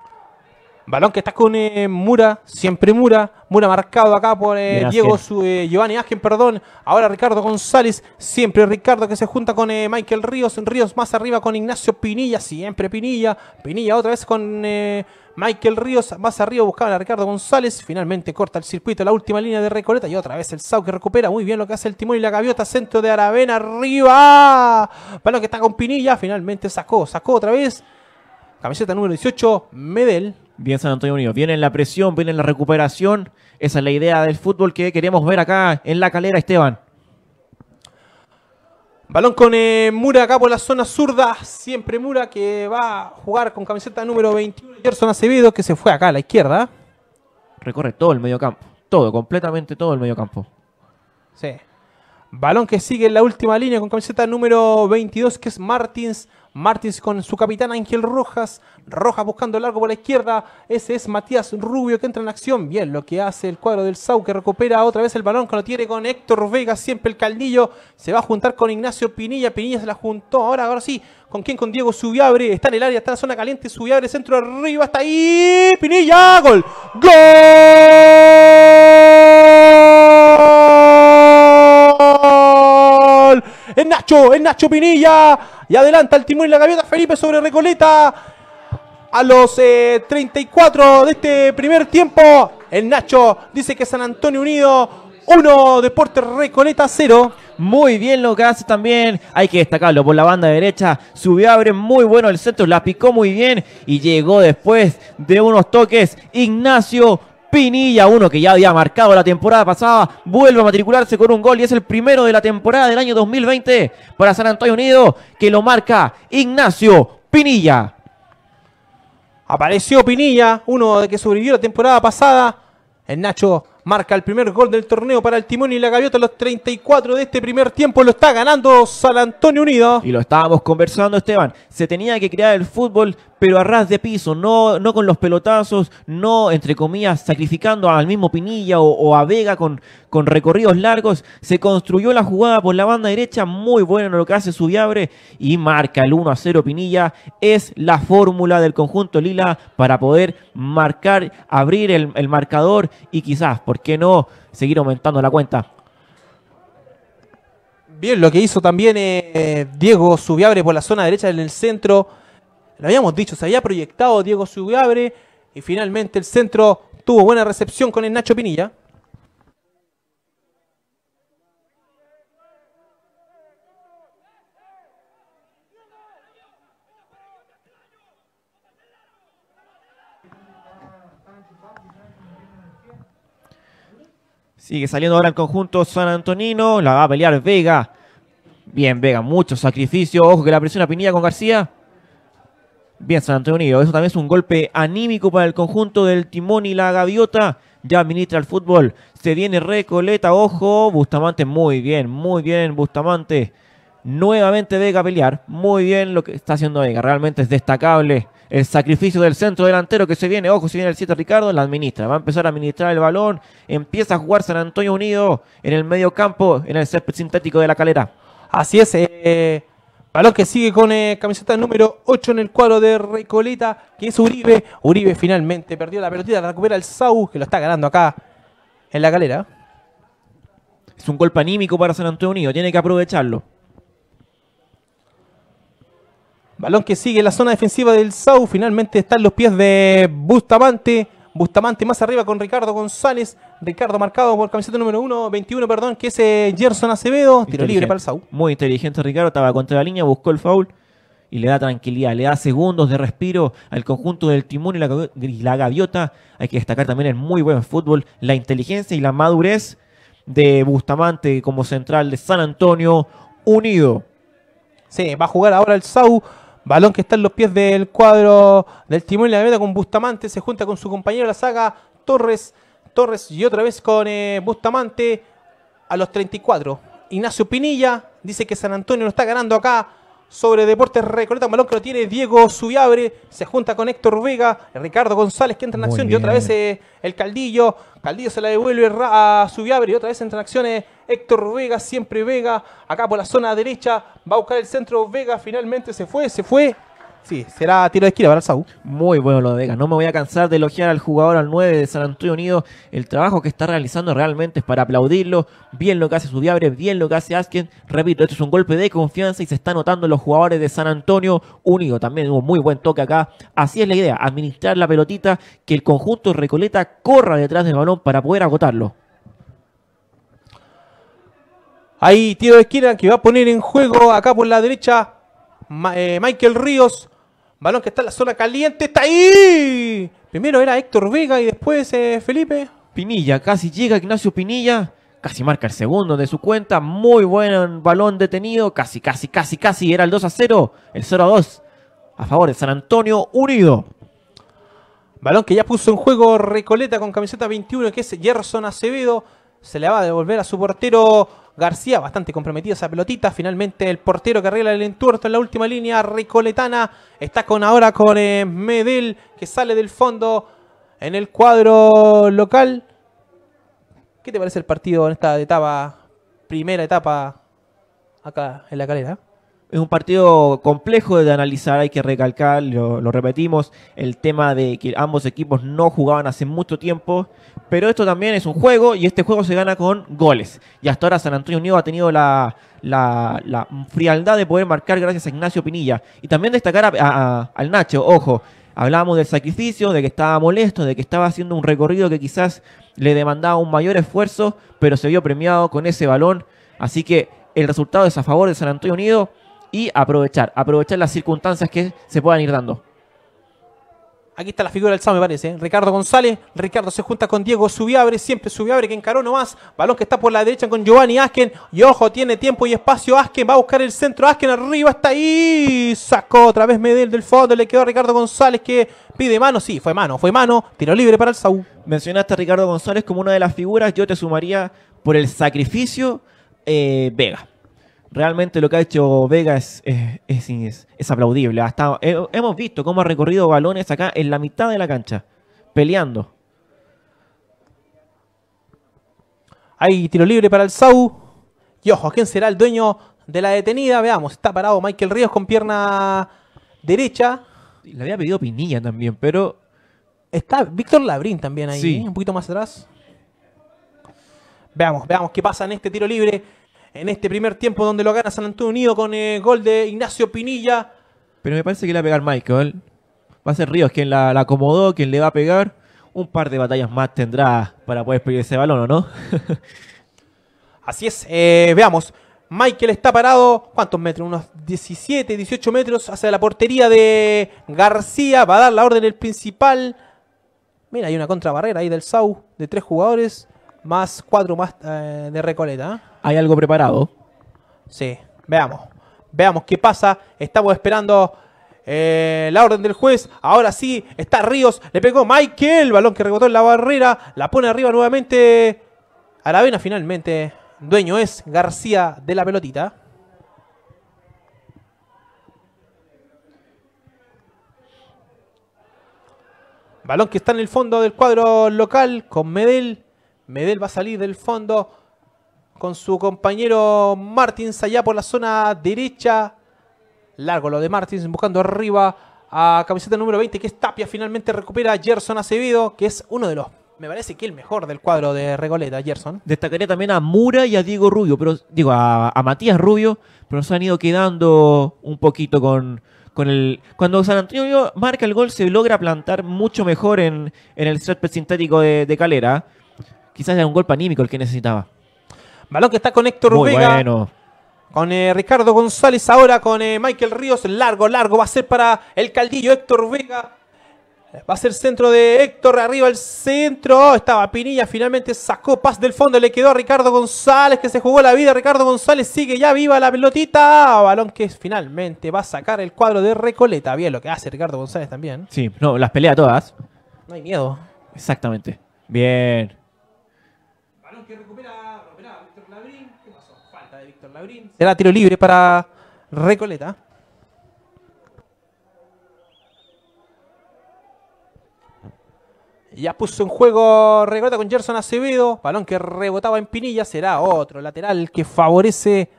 Balón que está con eh, Mura, siempre Mura. Mura marcado acá por eh, Diego su, eh, Giovanni Asken, perdón. Ahora Ricardo González, siempre Ricardo que se junta con Michael Ríos. Ríos más arriba con Ignacio Pinilla, siempre Pinilla. Pinilla otra vez con Michael Ríos, más arriba buscaban a Ricardo González. Finalmente corta el circuito, la última línea de Recoleta y otra vez el Sau que recupera. Muy bien lo que hace el timón y la gaviota, centro de Aravena, arriba. Balón que está con Pinilla, finalmente sacó, sacó otra vez. Camiseta número 18, Medel. Bien, San Antonio Unido. Viene la presión, viene la recuperación. Esa es la idea del fútbol que queremos ver acá en la calera, Esteban. Balón con eh, Mura acá por la zona zurda. Siempre Mura que va a jugar con camiseta número 21. Gerson Acevedo que se fue acá a la izquierda. Recorre todo el mediocampo. Todo, completamente todo el mediocampo. Sí. Balón que sigue en la última línea con camiseta número 22 que es Martins. Martins con su capitán Ángel Rojas. Rojas buscando el largo por la izquierda. Ese es Matías Rubio que entra en acción. Bien, lo que hace el cuadro del Sau que recupera otra vez el balón que lo tiene con Héctor Vega. Siempre el caldillo. Se va a juntar con Ignacio Pinilla. Pinilla se la juntó. Ahora, ahora sí. ¿Con quién? Con Diego Subiabre. Está en el área, está en la zona caliente. Subiabre, centro arriba. Está ahí. Pinilla. Gol. Gol. ¡Es Nacho, es Nacho Pinilla y adelanta el timón y la gaviota Felipe sobre Recoleta. A los 34 eh, de este primer tiempo, el Nacho dice que San Antonio Unido 1, Deporte Recoleta 0. Muy bien lo que hace también, hay que destacarlo por la banda derecha, subió abre muy bueno el centro, la picó muy bien y llegó después de unos toques Ignacio Pinilla, uno que ya había marcado la temporada pasada, vuelve a matricularse con un gol y es el primero de la temporada del año 2020 para San Antonio Unido, que lo marca Ignacio Pinilla. Apareció Pinilla, uno de que sobrevivió la temporada pasada. El Nacho marca el primer gol del torneo para el Timón y la Gaviota a los 34 de este primer tiempo. Lo está ganando San Antonio Unido. Y lo estábamos conversando, Esteban. Se tenía que crear el fútbol, pero a ras de piso, no, no con los pelotazos, no, entre comillas, sacrificando al mismo Pinilla o, a Vega con, con, recorridos largos. Se construyó la jugada por la banda derecha, muy bueno lo que hace Subiabre y marca el 1 a 0 Pinilla. Es la fórmula del conjunto Lila para poder marcar, abrir el, marcador y quizás, ¿por qué no?, seguir aumentando la cuenta. Bien, lo que hizo también eh, Diego Subiabre por la zona derecha en el centro lo habíamos dicho, se había proyectado Diego Subiabre y finalmente el centro tuvo buena recepción con el Nacho Pinilla. Sigue saliendo ahora el conjunto San Antonino. La va a pelear Vega. Bien, Vega, mucho sacrificio. Ojo que la presiona Pinilla con García. Bien, San Antonio Unido. Eso también es un golpe anímico para el conjunto del timón y la gaviota. Ya administra el fútbol. Se viene Recoleta. Ojo. Bustamante. Muy bien. Muy bien. Bustamante. Nuevamente Vega a pelear. Muy bien lo que está haciendo Vega. Realmente es destacable. El sacrificio del centro delantero que se viene. Ojo, se viene el 7 Ricardo. La administra. Va a empezar a administrar el balón. Empieza a jugar San Antonio Unido en el medio campo. En el césped sintético de la calera. Así es. Eh Balón que sigue con eh, camiseta número 8 en el cuadro de Recoleta, que es Uribe. Uribe finalmente perdió la pelotita, recupera el Sau, que lo está ganando acá en la calera. Es un golpe anímico para San Antonio Unido, tiene que aprovecharlo. Balón que sigue en la zona defensiva del Sau, finalmente está en los pies de Bustamante. Bustamante más arriba con Ricardo González. Ricardo marcado por camiseta número 1, 21, perdón, que es eh, Gerson Acevedo. Tiro libre para el Sau. Muy inteligente Ricardo, estaba contra la línea, buscó el foul y le da tranquilidad, le da segundos de respiro al conjunto del timón y la, gaviota. Hay que destacar también el muy buen fútbol, la inteligencia y la madurez de Bustamante como central de San Antonio unido. Sí, va a jugar ahora el Sau. Balón que está en los pies del cuadro del timón y la Gaviota con Bustamante. Se junta con su compañero la saga Torres Torres y otra vez con eh, Bustamante a los 34. Ignacio Pinilla dice que San Antonio no está ganando acá sobre Deportes Recoleta. Malón que lo tiene Diego Subiabre. Se junta con Héctor Vega, Ricardo González que entra en acción. Y otra vez eh, el Caldillo. Caldillo se la devuelve a Subiabre. Y otra vez entra en acción eh, Héctor Vega. Siempre Vega. Acá por la zona derecha. Va a buscar el centro Vega. Finalmente se fue, se fue. Sí, será tiro de esquina para el Saúl. Muy bueno lo de Vega. No me voy a cansar de elogiar al jugador al 9 de San Antonio Unido. El trabajo que está realizando realmente es para aplaudirlo. Bien lo que hace su Diabre, bien lo que hace Asken. Repito, esto es un golpe de confianza y se está notando los jugadores de San Antonio Unido. También hubo muy buen toque acá. Así es la idea, administrar la pelotita, que el conjunto Recoleta corra detrás del balón para poder agotarlo. Ahí tiro de esquina que va a poner en juego acá por la derecha eh, Michael Ríos Balón que está en la zona caliente, está ahí. Primero era Héctor Vega y después eh, Felipe. Pinilla, casi llega Ignacio Pinilla. Casi marca el segundo de su cuenta. Muy buen balón detenido. Casi, casi, casi, casi. Era el 2 a 0. El 0 a 2 a favor de San Antonio Unido. Balón que ya puso en juego Recoleta con camiseta 21, que es Gerson Acevedo. Se le va a devolver a su portero García, bastante comprometido esa pelotita. Finalmente el portero que arregla el entuerto en la última línea, Ricoletana. Está con ahora con eh, Medel, que sale del fondo en el cuadro local. ¿Qué te parece el partido en esta etapa, primera etapa acá en la calera? Es un partido complejo de analizar, hay que recalcar, lo, repetimos, el tema de que ambos equipos no jugaban hace mucho tiempo, pero esto también es un juego y este juego se gana con goles. Y hasta ahora San Antonio Unido ha tenido la, frialdad de poder marcar gracias a Ignacio Pinilla. Y también destacar al Nacho, ojo, hablábamos del sacrificio, de que estaba molesto, de que estaba haciendo un recorrido que quizás le demandaba un mayor esfuerzo, pero se vio premiado con ese balón. Así que el resultado es a favor de San Antonio Unido y aprovechar, aprovechar las circunstancias que se puedan ir dando. Aquí está la figura del Saúl, me parece. ¿eh? Ricardo González. Ricardo se junta con Diego Subiabre. Siempre Subiabre que encaró nomás. Balón que está por la derecha con Giovanni Asken. Y ojo, tiene tiempo y espacio. Asken va a buscar el centro. Asken arriba está ahí. Sacó otra vez Medel del fondo. Le quedó a Ricardo González que pide mano. Sí, fue mano, fue mano. Tiro libre para el Saúl. Mencionaste a Ricardo González como una de las figuras. Yo te sumaría por el sacrificio eh, Vega realmente lo que ha hecho Vega es, es, aplaudible. Eh, hemos visto cómo ha recorrido balones acá en la mitad de la cancha, peleando. Hay tiro libre para el Sau. Y ojo, ¿quién será el dueño de la detenida? Veamos, está parado Michael Ríos con pierna derecha. Le había pedido Pinilla también, pero... Está Víctor Labrín también ahí, ¿eh? un poquito más atrás. Veamos, veamos qué pasa en este tiro libre en este primer tiempo donde lo gana San Antonio Unido con el eh, gol de Ignacio Pinilla. Pero me parece que le va a pegar Michael. Va a ser Ríos quien la, acomodó, quien le va a pegar. Un par de batallas más tendrá para poder pedir ese balón, ¿o no? Así es, eh, veamos. Michael está parado, ¿cuántos metros? Unos 17, 18 metros hacia la portería de García. Va a dar la orden el principal. Mira, hay una contrabarrera ahí del Sau de tres jugadores más cuatro más eh, de Recoleta. ¿Hay algo preparado? Sí, veamos. Veamos qué pasa. Estamos esperando eh, la orden del juez. Ahora sí, está Ríos. Le pegó Michael. Balón que rebotó en la barrera. La pone arriba nuevamente. Aravena finalmente. Dueño es García de la pelotita. Balón que está en el fondo del cuadro local con Medel. Medel va a salir del fondo con su compañero Martins allá por la zona derecha. Largo lo de Martins buscando arriba a camiseta número 20 que es Tapia. Finalmente recupera a Gerson Acevedo que es uno de los me parece que el mejor del cuadro de Regoleta, Gerson. Destacaría también a Mura y a Diego Rubio, pero digo, a, Matías Rubio, pero nos han ido quedando un poquito con, con el. Cuando San Antonio marca el gol, se logra plantar mucho mejor en, el césped sintético de Calera quizás era un golpe anímico el que necesitaba. Balón que está con Héctor Muy Bueno. Con eh, Ricardo González ahora con eh, Michael Ríos. Largo, largo. Va a ser para el caldillo Héctor Vega. Va a ser centro de Héctor, arriba el centro. Oh, estaba Pinilla, finalmente sacó paz del fondo. Le quedó a Ricardo González, que se jugó la vida. Ricardo González sigue ya viva la pelotita. Oh, balón que finalmente va a sacar el cuadro de Recoleta. Bien lo que hace Ricardo González también. Sí, no, las pelea todas. No hay miedo. Exactamente. Bien. Será tiro libre para Recoleta. Ya puso en juego Recoleta con Gerson Acevedo. Balón que rebotaba en Pinilla. Será otro lateral que favorece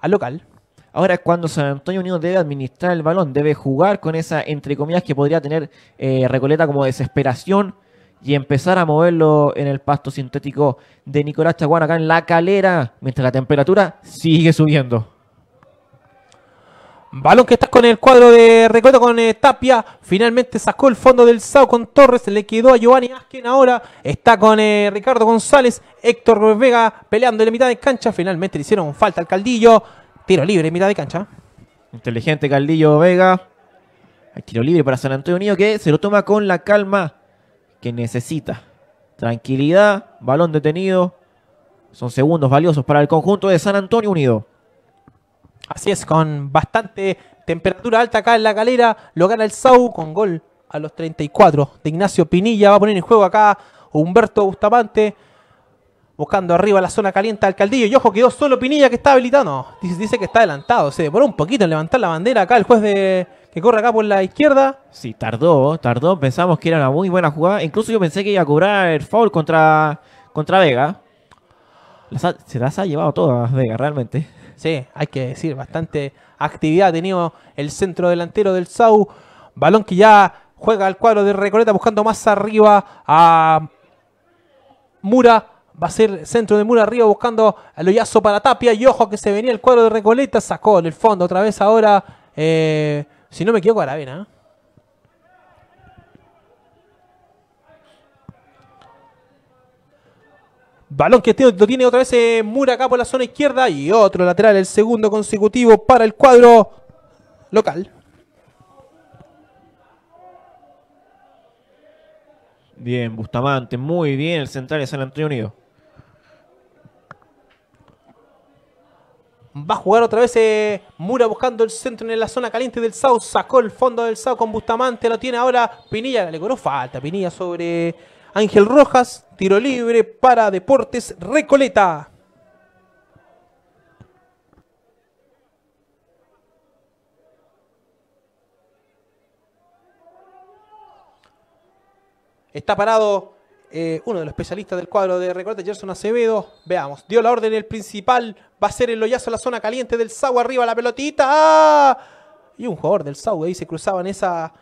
al local. Ahora es cuando San Antonio Unido debe administrar el balón, debe jugar con esa, entre comillas, que podría tener eh, Recoleta como desesperación y empezar a moverlo en el pasto sintético de Nicolás Chaguán acá en la calera, mientras la temperatura sigue subiendo. Balón que está con el cuadro de recuerdo con eh, Tapia. Finalmente sacó el fondo del Sao con Torres. Le quedó a Giovanni Asken ahora. Está con eh, Ricardo González. Héctor Vega peleando en la mitad de cancha. Finalmente le hicieron falta al Caldillo. Tiro libre en mitad de cancha. Inteligente Caldillo Vega. Hay tiro libre para San Antonio Unido que se lo toma con la calma que necesita. Tranquilidad, balón detenido. Son segundos valiosos para el conjunto de San Antonio Unido. Así es, con bastante temperatura alta acá en la calera, lo gana el Sau con gol a los 34 de Ignacio Pinilla. Va a poner en juego acá Humberto Bustamante buscando arriba la zona caliente al Caldillo. Y ojo, quedó solo Pinilla que está habilitado. dice, dice, que está adelantado. Se demoró un poquito en levantar la bandera acá el juez de que corre acá por la izquierda. Sí, tardó, tardó. Pensamos que era una muy buena jugada. Incluso yo pensé que iba a cobrar el foul contra, contra Vega. se las ha llevado todas Vega, realmente. Sí, hay que decir, bastante actividad ha tenido el centro delantero del SAU. Balón que ya juega al cuadro de Recoleta buscando más arriba a Mura. Va a ser centro de Mura arriba buscando el hoyazo para Tapia. Y ojo que se venía el cuadro de Recoleta. Sacó en el fondo otra vez ahora. Eh, si no me equivoco, Aravena. Balón que este lo tiene otra vez eh, Mura acá por la zona izquierda y otro lateral, el segundo consecutivo para el cuadro local. Bien, Bustamante, muy bien el central de San Antonio Unido. Va a jugar otra vez eh, Mura buscando el centro en la zona caliente del Sao. Sacó el fondo del Sao con Bustamante. Lo tiene ahora Pinilla. Le cobró falta Pinilla sobre Ángel Rojas. Tiro libre para Deportes Recoleta. Está parado eh, uno de los especialistas del cuadro de Recoleta, Gerson Acevedo. Veamos, dio la orden el principal, va a ser el loyazo a la zona caliente del Sau, arriba la pelotita. Y un jugador del Sau ahí se cruzaba en, esa,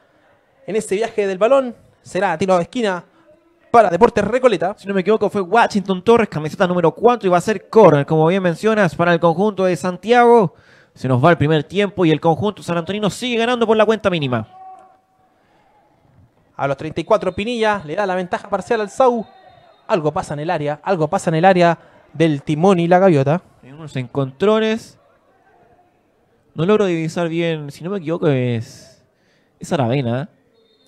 en ese viaje del balón. Será tiro de esquina para Deportes Recoleta. Si no me equivoco, fue Washington Torres, camiseta número 4, y va a ser corner, como bien mencionas, para el conjunto de Santiago. Se nos va el primer tiempo y el conjunto San Antonino sigue ganando por la cuenta mínima. A los 34 Pinilla le da la ventaja parcial al Sau. Algo pasa en el área, algo pasa en el área del timón y la gaviota. En unos encontrones. No logro divisar bien, si no me equivoco es, es Aravena.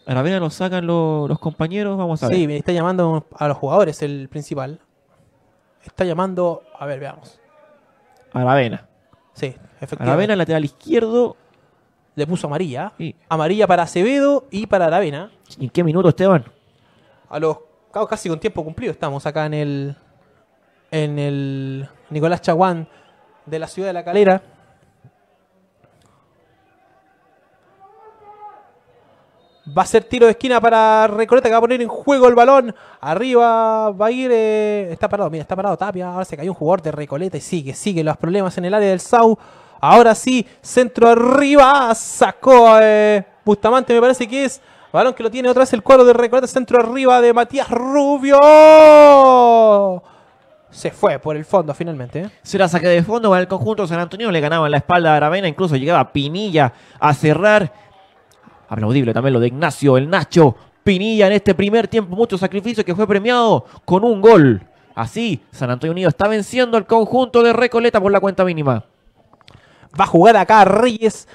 Aravena lo sacan los compañeros, vamos a ver. Sí, está llamando a los jugadores el principal. Está llamando, a ver, veamos. Aravena. Sí, efectivamente. Aravena, lateral izquierdo, le puso amarilla. Amarilla para Acevedo y para Aravena. ¿En qué minuto, Esteban? A los casi con tiempo cumplido estamos acá en el en el Nicolás Chaguán de la ciudad de La Calera. Va a ser tiro de esquina para Recoleta que va a poner en juego el balón. Arriba va a ir. Eh, está parado, mira, está parado Tapia. Ahora se cayó un jugador de Recoleta y sigue, sigue los problemas en el área del Sau. Ahora sí, centro arriba, sacó eh, Bustamante, me parece que es. Balón que lo tiene otra vez el cuadro de Recoleta. centro arriba de Matías Rubio. Se fue por el fondo finalmente. ¿eh? Se la saque de fondo para el conjunto San Antonio. Le en la espalda a Aravena. Incluso llegaba Pinilla a cerrar. Aplaudible también lo de Ignacio, el Nacho. Pinilla en este primer tiempo. Mucho sacrificio que fue premiado con un gol. Así, San Antonio Unido está venciendo al conjunto de Recoleta por la cuenta mínima. Va a jugar acá Reyes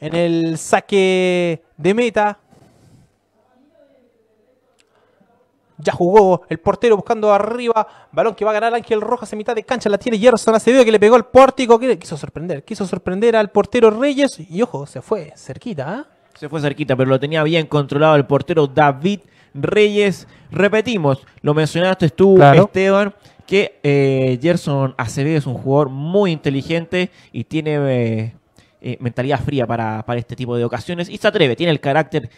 en el saque de meta. Ya jugó el portero buscando arriba. Balón que va a ganar Ángel Rojas en mitad de cancha. La tiene Gerson ve que le pegó al pórtico. quiso sorprender. Quiso sorprender al portero Reyes. Y ojo, se fue cerquita. ¿ah? Se fue cerquita, pero lo tenía bien controlado el portero David Reyes. Repetimos, lo mencionaste tú, Esteban que eh, Gerson Acevedo es un jugador muy inteligente y tiene eh, eh, mentalidad fría para, para, este tipo de ocasiones y se atreve, tiene el carácter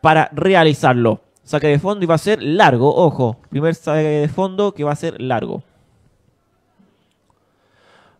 para realizarlo. Saque de fondo y va a ser largo, ojo, primer saque de fondo que va a ser largo.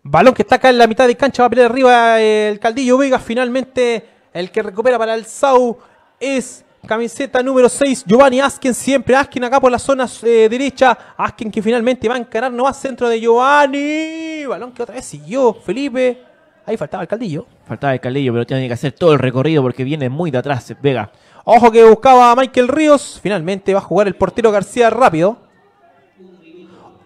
Balón que está acá en la mitad de cancha, va a pelear arriba el Caldillo Vega, finalmente el que recupera para el Sau es Camiseta número 6, Giovanni Asken, siempre Asken acá por la zona eh, derecha. Asken que finalmente va a encarar, no va centro de Giovanni. Balón que otra vez siguió, Felipe. Ahí faltaba el caldillo. Faltaba el caldillo, pero tiene que hacer todo el recorrido porque viene muy de atrás, Vega. Ojo que buscaba Michael Ríos. Finalmente va a jugar el portero García rápido.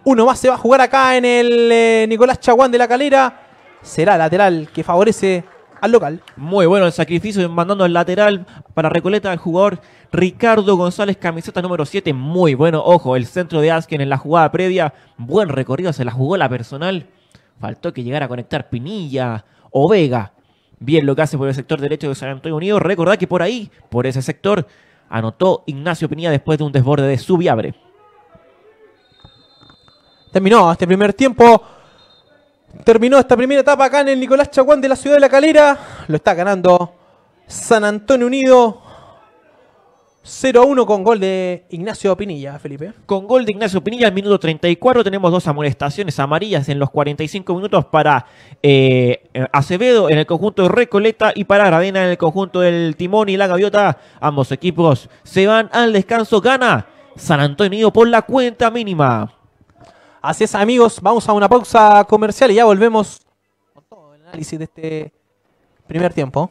Uno más se va a jugar acá en el eh, Nicolás Chaguán de la Calera. Será lateral que favorece al local. Muy bueno el sacrificio, mandando el lateral para Recoleta al jugador Ricardo González, camiseta número 7. Muy bueno, ojo, el centro de Asken en la jugada previa. Buen recorrido, se la jugó la personal. Faltó que llegara a conectar Pinilla o Vega. Bien lo que hace por el sector derecho de San Antonio Unido. Recordad que por ahí, por ese sector, anotó Ignacio Pinilla después de un desborde de su viabre. Terminó este primer tiempo. Terminó esta primera etapa acá en el Nicolás Chaguán de la ciudad de La Calera. Lo está ganando San Antonio Unido. 0-1 con gol de Ignacio Pinilla, Felipe. Con gol de Ignacio Pinilla al minuto 34 tenemos dos amonestaciones amarillas en los 45 minutos para eh, Acevedo en el conjunto de Recoleta y para Gravena en el conjunto del Timón y la Gaviota. Ambos equipos se van al descanso. Gana San Antonio por la cuenta mínima. Así es, amigos, vamos a una pausa comercial y ya volvemos con todo el análisis de este primer tiempo.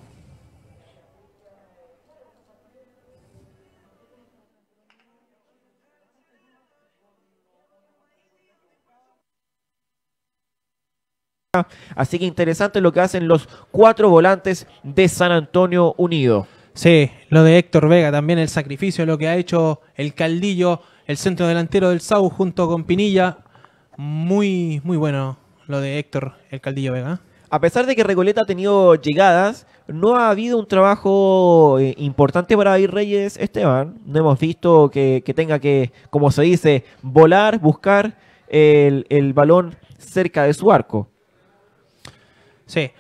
Así que interesante lo que hacen los cuatro volantes de San Antonio Unido. Sí, lo de Héctor Vega también, el sacrificio, lo que ha hecho el Caldillo, el centro delantero del SAU junto con Pinilla, muy, muy bueno lo de Héctor, el Caldillo Vega. A pesar de que Recoleta ha tenido llegadas, no ha habido un trabajo eh, importante para David Reyes Esteban. No hemos visto que, tenga que, como se dice, volar, buscar el, el balón cerca de su arco. Sí.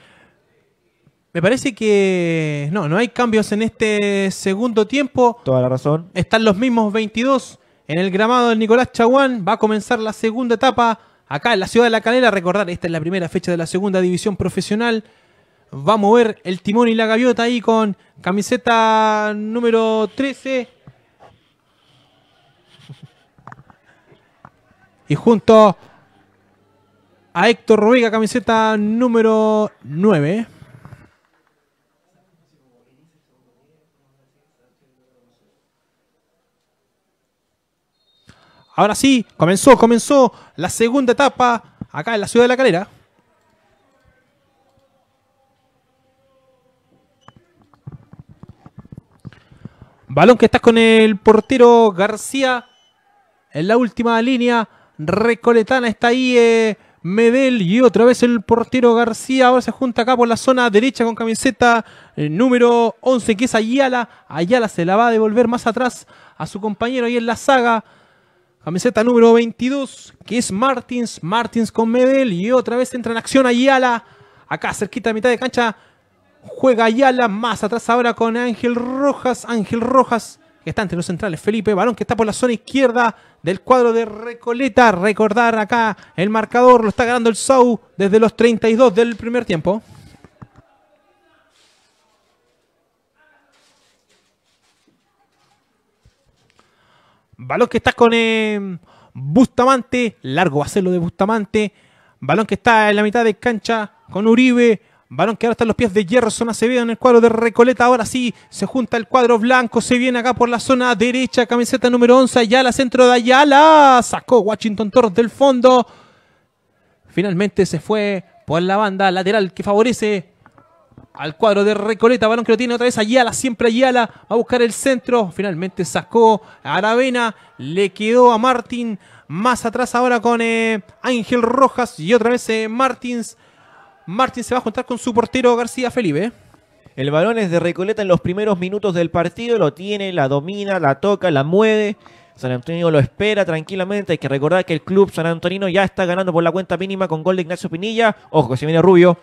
Me parece que no, no hay cambios en este segundo tiempo. Toda la razón. Están los mismos 22. En el gramado del Nicolás Chaguán va a comenzar la segunda etapa acá en la ciudad de La Canela. Recordar, esta es la primera fecha de la segunda división profesional. Va a mover el timón y la gaviota ahí con camiseta número 13. Y junto a Héctor Ruiga, camiseta número 9. Ahora sí, comenzó, comenzó la segunda etapa acá en la ciudad de La Calera. Balón que está con el portero García. En la última línea, Recoletana está ahí. Eh, Medel y otra vez el portero García. Ahora se junta acá por la zona derecha con camiseta el eh, número 11, que es Ayala. Ayala se la va a devolver más atrás a su compañero ahí en la saga. Camiseta número 22, que es Martins. Martins con Medel. Y otra vez entra en acción Ayala. Acá cerquita a mitad de cancha. Juega Ayala más atrás ahora con Ángel Rojas. Ángel Rojas que está entre los centrales. Felipe Balón que está por la zona izquierda del cuadro de Recoleta. Recordar acá el marcador. Lo está ganando el Sau desde los 32 del primer tiempo. Balón que está con em, Bustamante. Largo va a de Bustamante. Balón que está en la mitad de cancha con Uribe. Balón que ahora está en los pies de se ve en el cuadro de Recoleta. Ahora sí, se junta el cuadro blanco. Se viene acá por la zona derecha. Camiseta número 11. Ayala, centro de Ayala. Sacó Washington Torres del fondo. Finalmente se fue por la banda lateral que favorece al cuadro de Recoleta, balón que lo tiene otra vez Ayala, siempre Ayala, va a buscar el centro, finalmente sacó a Aravena, le quedó a Martín, más atrás ahora con eh, Ángel Rojas y otra vez eh, Martins. Martins se va a juntar con su portero García Felipe. Eh. El balón es de Recoleta en los primeros minutos del partido, lo tiene, la domina, la toca, la mueve. San Antonio lo espera tranquilamente. Hay que recordar que el club San Antonino ya está ganando por la cuenta mínima con gol de Ignacio Pinilla. Ojo, se viene Rubio.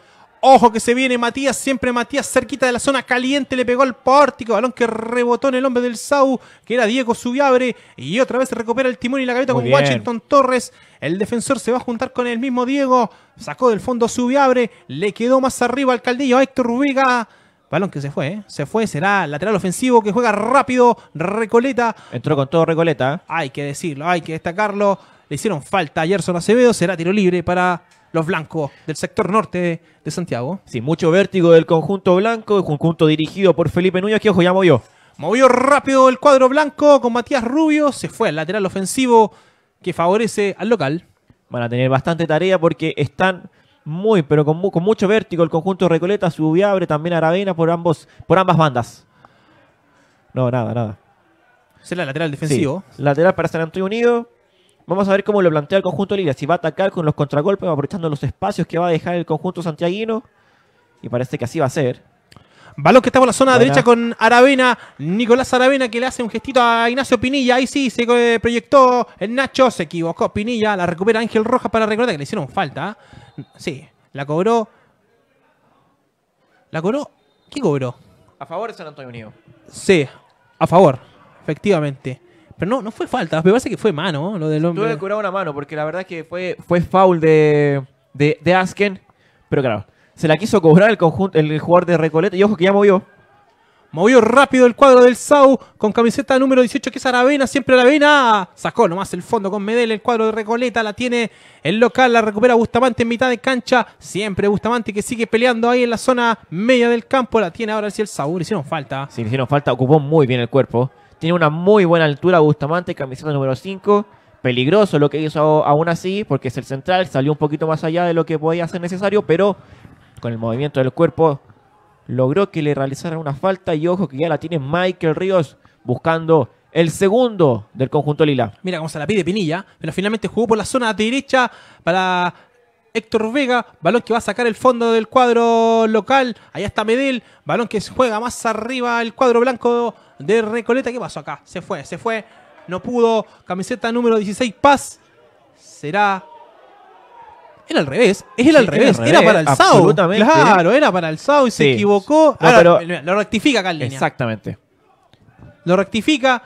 Ojo que se viene Matías, siempre Matías cerquita de la zona caliente, le pegó al pórtico, balón que rebotó en el hombre del Sau, que era Diego Subiabre, y otra vez se recupera el timón y la cabeza con Washington Torres. El defensor se va a juntar con el mismo Diego, sacó del fondo Subiabre, le quedó más arriba al caldillo a Héctor Rubiga. Balón que se fue, ¿eh? se fue, será lateral ofensivo que juega rápido, Recoleta. Entró con todo Recoleta. ¿eh? Hay que decirlo, hay que destacarlo. Le hicieron falta a Gerson Acevedo, será tiro libre para los blancos del sector norte de, Santiago. Sí, mucho vértigo del conjunto blanco, el conjunto dirigido por Felipe Núñez, que ojo, ya movió. Movió rápido el cuadro blanco con Matías Rubio, se fue al lateral ofensivo que favorece al local. Van a tener bastante tarea porque están muy, pero con, mucho vértigo el conjunto de Recoleta, Subiabre, también Aravena por, ambos, por ambas bandas. No, nada, nada. Es el lateral defensivo. lateral para San Antonio Unido, Vamos a ver cómo lo plantea el conjunto Lila. Si va a atacar con los contragolpes, aprovechando los espacios que va a dejar el conjunto santiaguino. Y parece que así va a ser. Balón que está por la zona derecha con Aravena. Nicolás Aravena que le hace un gestito a Ignacio Pinilla. Ahí sí se eh, proyectó el Nacho. Se equivocó Pinilla. La recupera Ángel Rojas para recordar que le hicieron falta. ¿eh? Sí, la cobró. ¿La cobró? ¿Qué cobró? A favor de San Antonio Unido. Sí, a favor, efectivamente. Pero no, no fue falta. Me parece que fue mano lo del hombre. Tuve que cobrar una mano porque la verdad que fue, fue foul de, Asken. Pero claro, se la quiso cobrar el, conjunto, el jugador de Recoleta. Y ojo que ya movió. Movió rápido el cuadro del Sau con camiseta número 18 que es Aravena, siempre Aravena. Sacó nomás el fondo con Medel, el cuadro de Recoleta, la tiene el local, la recupera Bustamante en mitad de cancha. Siempre Bustamante que sigue peleando ahí en la zona media del campo, la tiene ahora sí el Sau. Le hicieron falta. Sí, le hicieron falta, ocupó muy bien el cuerpo. Tiene una muy buena altura Bustamante, camiseta número 5. Peligroso lo que hizo aún así, porque es el central, salió un poquito más allá de lo que podía ser necesario, pero con el movimiento del cuerpo logró que le realizaran una falta y ojo que ya la tiene Michael Ríos buscando el segundo del conjunto Lila. Mira cómo se la pide Pinilla, pero finalmente jugó por la zona derecha para Héctor Vega, balón que va a sacar el fondo del cuadro local, allá está Medel, balón que juega más arriba el cuadro blanco de Recoleta, ¿qué pasó acá? Se fue, se fue, no pudo, camiseta número 16, Paz, será... Era al revés, es el al revés, era, para el Sao. Claro, era para el Sao y se equivocó. Lo rectifica acá Exactamente. Lo rectifica,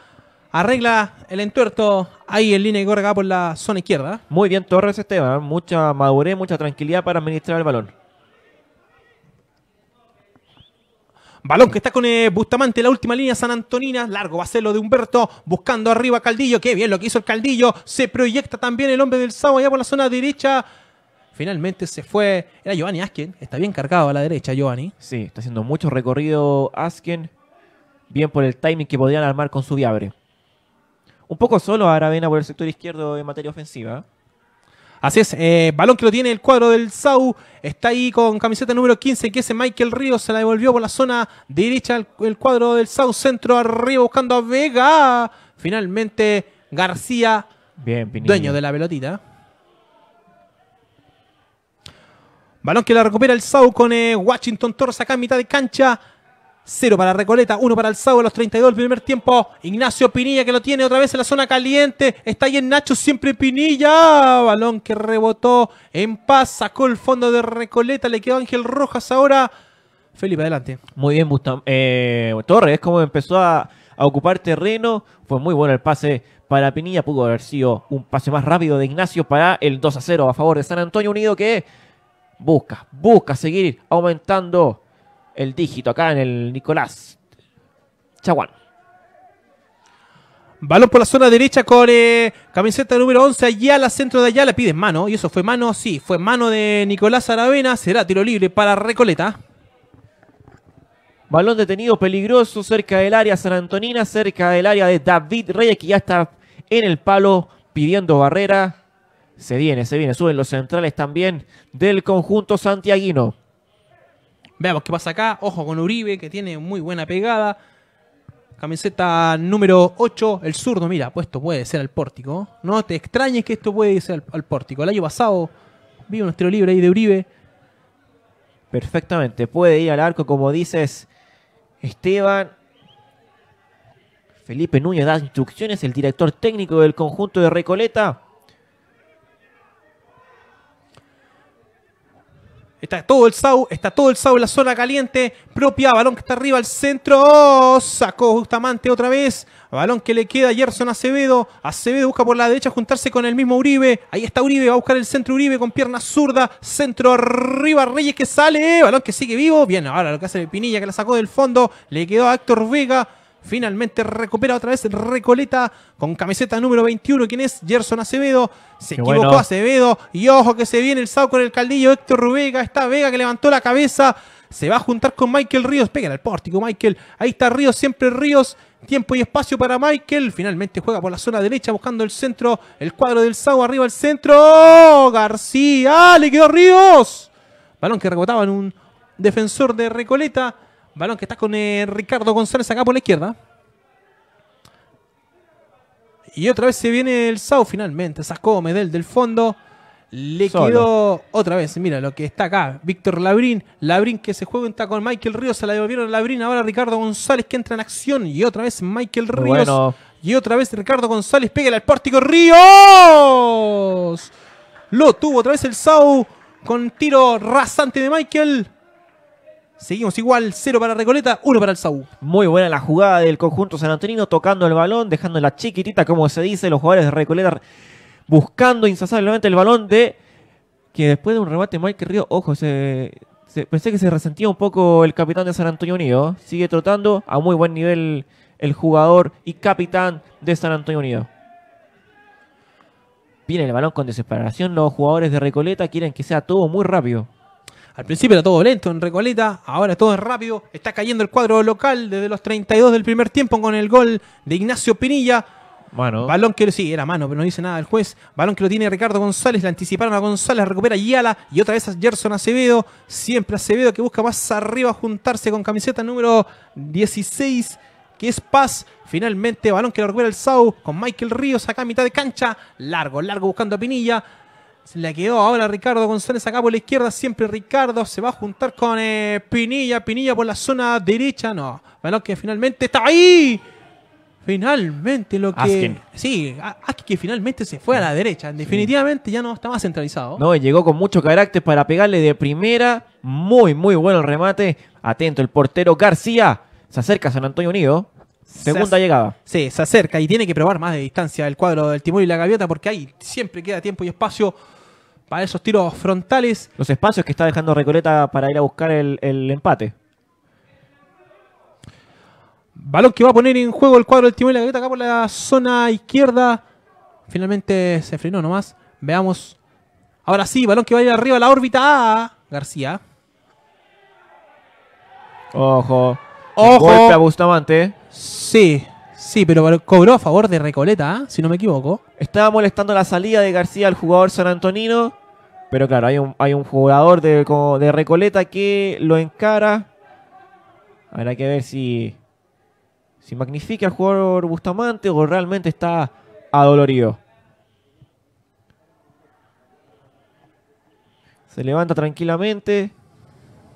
Arregla el entuerto ahí en línea y corre por la zona izquierda. ¿eh? Muy bien, Torres Esteban. Mucha madurez, mucha tranquilidad para administrar el balón. Balón que está con eh, Bustamante Bustamante, la última línea San Antonina, largo va a ser lo de Humberto, buscando arriba Caldillo, qué bien lo que hizo el Caldillo, se proyecta también el hombre del sábado allá por la zona derecha. Finalmente se fue, era Giovanni Asken, está bien cargado a la derecha Giovanni. Sí, está haciendo mucho recorrido Asken, bien por el timing que podían armar con su viabre un poco solo a Aravena por el sector izquierdo en materia ofensiva. Así es, eh, balón que lo tiene el cuadro del SAU, está ahí con camiseta número 15, que es Michael Ríos, se la devolvió por la zona derecha el, cuadro del SAU, centro arriba buscando a Vega. Finalmente García, dueño de la pelotita. Balón que la recupera el SAU con eh, Washington Torres acá en mitad de cancha. Cero para Recoleta, Uno para el sábado a los 32 del primer tiempo. Ignacio Pinilla que lo tiene otra vez en la zona caliente. Está ahí en Nacho, siempre Pinilla. Balón que rebotó en paz, sacó el fondo de Recoleta. Le quedó Ángel Rojas ahora. Felipe, adelante. Muy bien, Bustam. Eh, Torres, como empezó a, a ocupar terreno. Fue muy bueno el pase para Pinilla. Pudo haber sido un pase más rápido de Ignacio para el 2 a 0 a favor de San Antonio Unido que busca, busca seguir aumentando el dígito acá en el Nicolás Chaguán. Balón por la zona derecha con eh, camiseta número 11, allá al centro de allá le piden mano, y eso fue mano, sí, fue mano de Nicolás Aravena, será tiro libre para Recoleta. Balón detenido peligroso cerca del área San Antonina, cerca del área de David Reyes, que ya está en el palo pidiendo barrera. Se viene, se viene, suben los centrales también del conjunto santiaguino. Veamos qué pasa acá. Ojo con Uribe, que tiene muy buena pegada. Camiseta número 8, el zurdo. Mira, pues esto puede ser al pórtico. No te extrañes que esto puede ser al, pórtico. El año pasado vi un libro libre ahí de Uribe. Perfectamente, puede ir al arco, como dices, Esteban. Felipe Núñez da instrucciones, el director técnico del conjunto de Recoleta. Está todo el Sau, está todo el Sau en la zona caliente propia. Balón que está arriba al centro. Oh, sacó justamente otra vez. Balón que le queda a Gerson Acevedo. Acevedo busca por la derecha juntarse con el mismo Uribe. Ahí está Uribe, va a buscar el centro Uribe con pierna zurda. Centro arriba, Reyes que sale. Balón que sigue vivo. Bien, ahora lo que hace Pinilla que la sacó del fondo. Le quedó a Héctor Vega. Finalmente recupera otra vez Recoleta con camiseta número 21. ¿Quién es? Gerson Acevedo. Se equivocó Acevedo. Y ojo que se viene el Sao con el caldillo. Héctor Rubega. Está Vega que levantó la cabeza. Se va a juntar con Michael Ríos. Pégale al pórtico, Michael. Ahí está Ríos, siempre Ríos. Tiempo y espacio para Michael. Finalmente juega por la zona derecha buscando el centro. El cuadro del Sao arriba al centro. ¡Oh, García. ¡Ah, ¡Le quedó Ríos! Balón que rebotaba en un defensor de Recoleta. Balón que está con eh, Ricardo González acá por la izquierda. Y otra vez se viene el Sau finalmente. Sacó Medel del fondo. Le quedó otra vez. Mira lo que está acá. Víctor Labrín. Labrín que se juega está con Michael Ríos. Se la devolvieron a Labrín. Ahora Ricardo González que entra en acción. Y otra vez Michael Ríos. Y otra vez Ricardo González. Pega al pórtico Ríos. Lo tuvo otra vez el Sau con tiro rasante de Michael. Seguimos igual, 0 para Recoleta, 1 para el Saúl. Muy buena la jugada del conjunto san Antonio tocando el balón, dejando la chiquitita, como se dice, los jugadores de Recoleta buscando insaciablemente el balón de... Que después de un remate Mike Río, ojo, se, pensé que se resentía un poco el capitán de San Antonio Unido. ¿eh? Sigue trotando a muy buen nivel el jugador y capitán de San Antonio Unido. Viene el balón con desesperación. Los jugadores de Recoleta quieren que sea todo muy rápido. Al principio era todo lento en Recoleta, ahora todo es rápido. Está cayendo el cuadro local desde los 32 del primer tiempo con el gol de Ignacio Pinilla. Bueno. Balón que sí, era mano, pero no dice nada el juez. Balón que lo tiene Ricardo González, la anticiparon a González, recupera Yala y otra vez a Gerson Acevedo. Siempre Acevedo que busca más arriba juntarse con camiseta número 16, que es Paz. Finalmente, balón que lo recupera el Sau con Michael Ríos acá a mitad de cancha. Largo, largo buscando a Pinilla se la quedó ahora Ricardo González acá por la izquierda. Siempre Ricardo se va a juntar con eh, Pinilla. Pinilla por la zona derecha. No. Balón que finalmente está ahí. Finalmente lo que. Sí, que finalmente se fue a la derecha. Definitivamente ya no está más centralizado. No, llegó con mucho carácter para pegarle de primera. Muy, muy bueno el remate. Atento el portero García. Se acerca a San Antonio Unido. Segunda llegada. Sí, se acerca y tiene que probar más de distancia el cuadro del timón y la gaviota porque ahí siempre queda tiempo y espacio para esos tiros frontales. Los espacios que está dejando Recoleta para ir a buscar el, empate. Balón que va a poner en juego el cuadro del timón y la gaviota acá por la zona izquierda. Finalmente se frenó nomás. Veamos. Ahora sí, balón que va a ir arriba a la órbita. Ah, García. Ojo. Ojo. Golpe a Bustamante. Sí, sí, pero cobró a favor de Recoleta, ¿ah? si no me equivoco. Estaba molestando la salida de García al jugador San Antonino. Pero claro, hay un, hay un jugador de, Recoleta que lo encara. Habrá que ver si, si magnifica al jugador Bustamante o realmente está adolorido. Se levanta tranquilamente.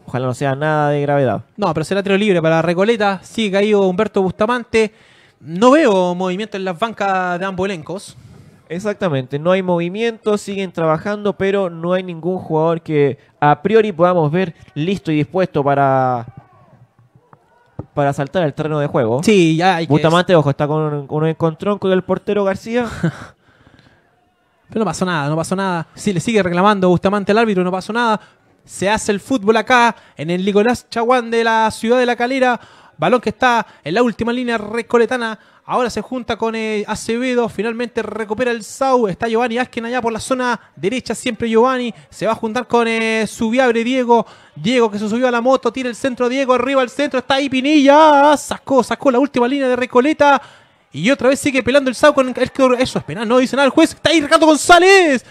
Ojalá no sea nada de gravedad. No, pero será tiro libre para Recoleta. Sigue caído Humberto Bustamante. No veo movimiento en las bancas de ambos elencos. Exactamente, no hay movimiento, siguen trabajando, pero no hay ningún jugador que a priori podamos ver listo y dispuesto para para saltar el terreno de juego. Sí, ya hay Bustamante, ojo, está con, un encontrón con el portero García. pero no pasó nada, no pasó nada. Sí, le sigue reclamando Bustamante al árbitro, no pasó nada se hace el fútbol acá en el Nicolás Chaguán de la ciudad de La Calera. Balón que está en la última línea recoletana. Ahora se junta con eh, Acevedo. Finalmente recupera el Sau. Está Giovanni Asken allá por la zona derecha. Siempre Giovanni. Se va a juntar con eh, su Subiabre Diego. Diego que se subió a la moto. Tira el centro Diego. Arriba el centro. Está ahí Pinilla. Sacó, sacó la última línea de Recoleta. Y otra vez sigue pelando el Sau con Eso es penal. No dice nada el juez. Está ahí Ricardo González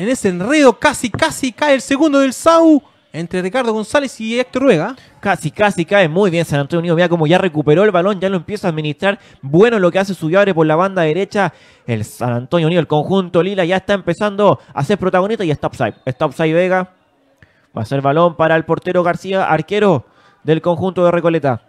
en ese enredo casi, casi cae el segundo del SAU entre Ricardo González y Héctor Vega. Casi, casi cae muy bien San Antonio Unido. Vea como ya recuperó el balón, ya lo empieza a administrar. Bueno lo que hace su llave por la banda derecha. El San Antonio Unido, el conjunto Lila, ya está empezando a ser protagonista y está upside. Está upside Vega. Va a ser balón para el portero García, arquero del conjunto de Recoleta.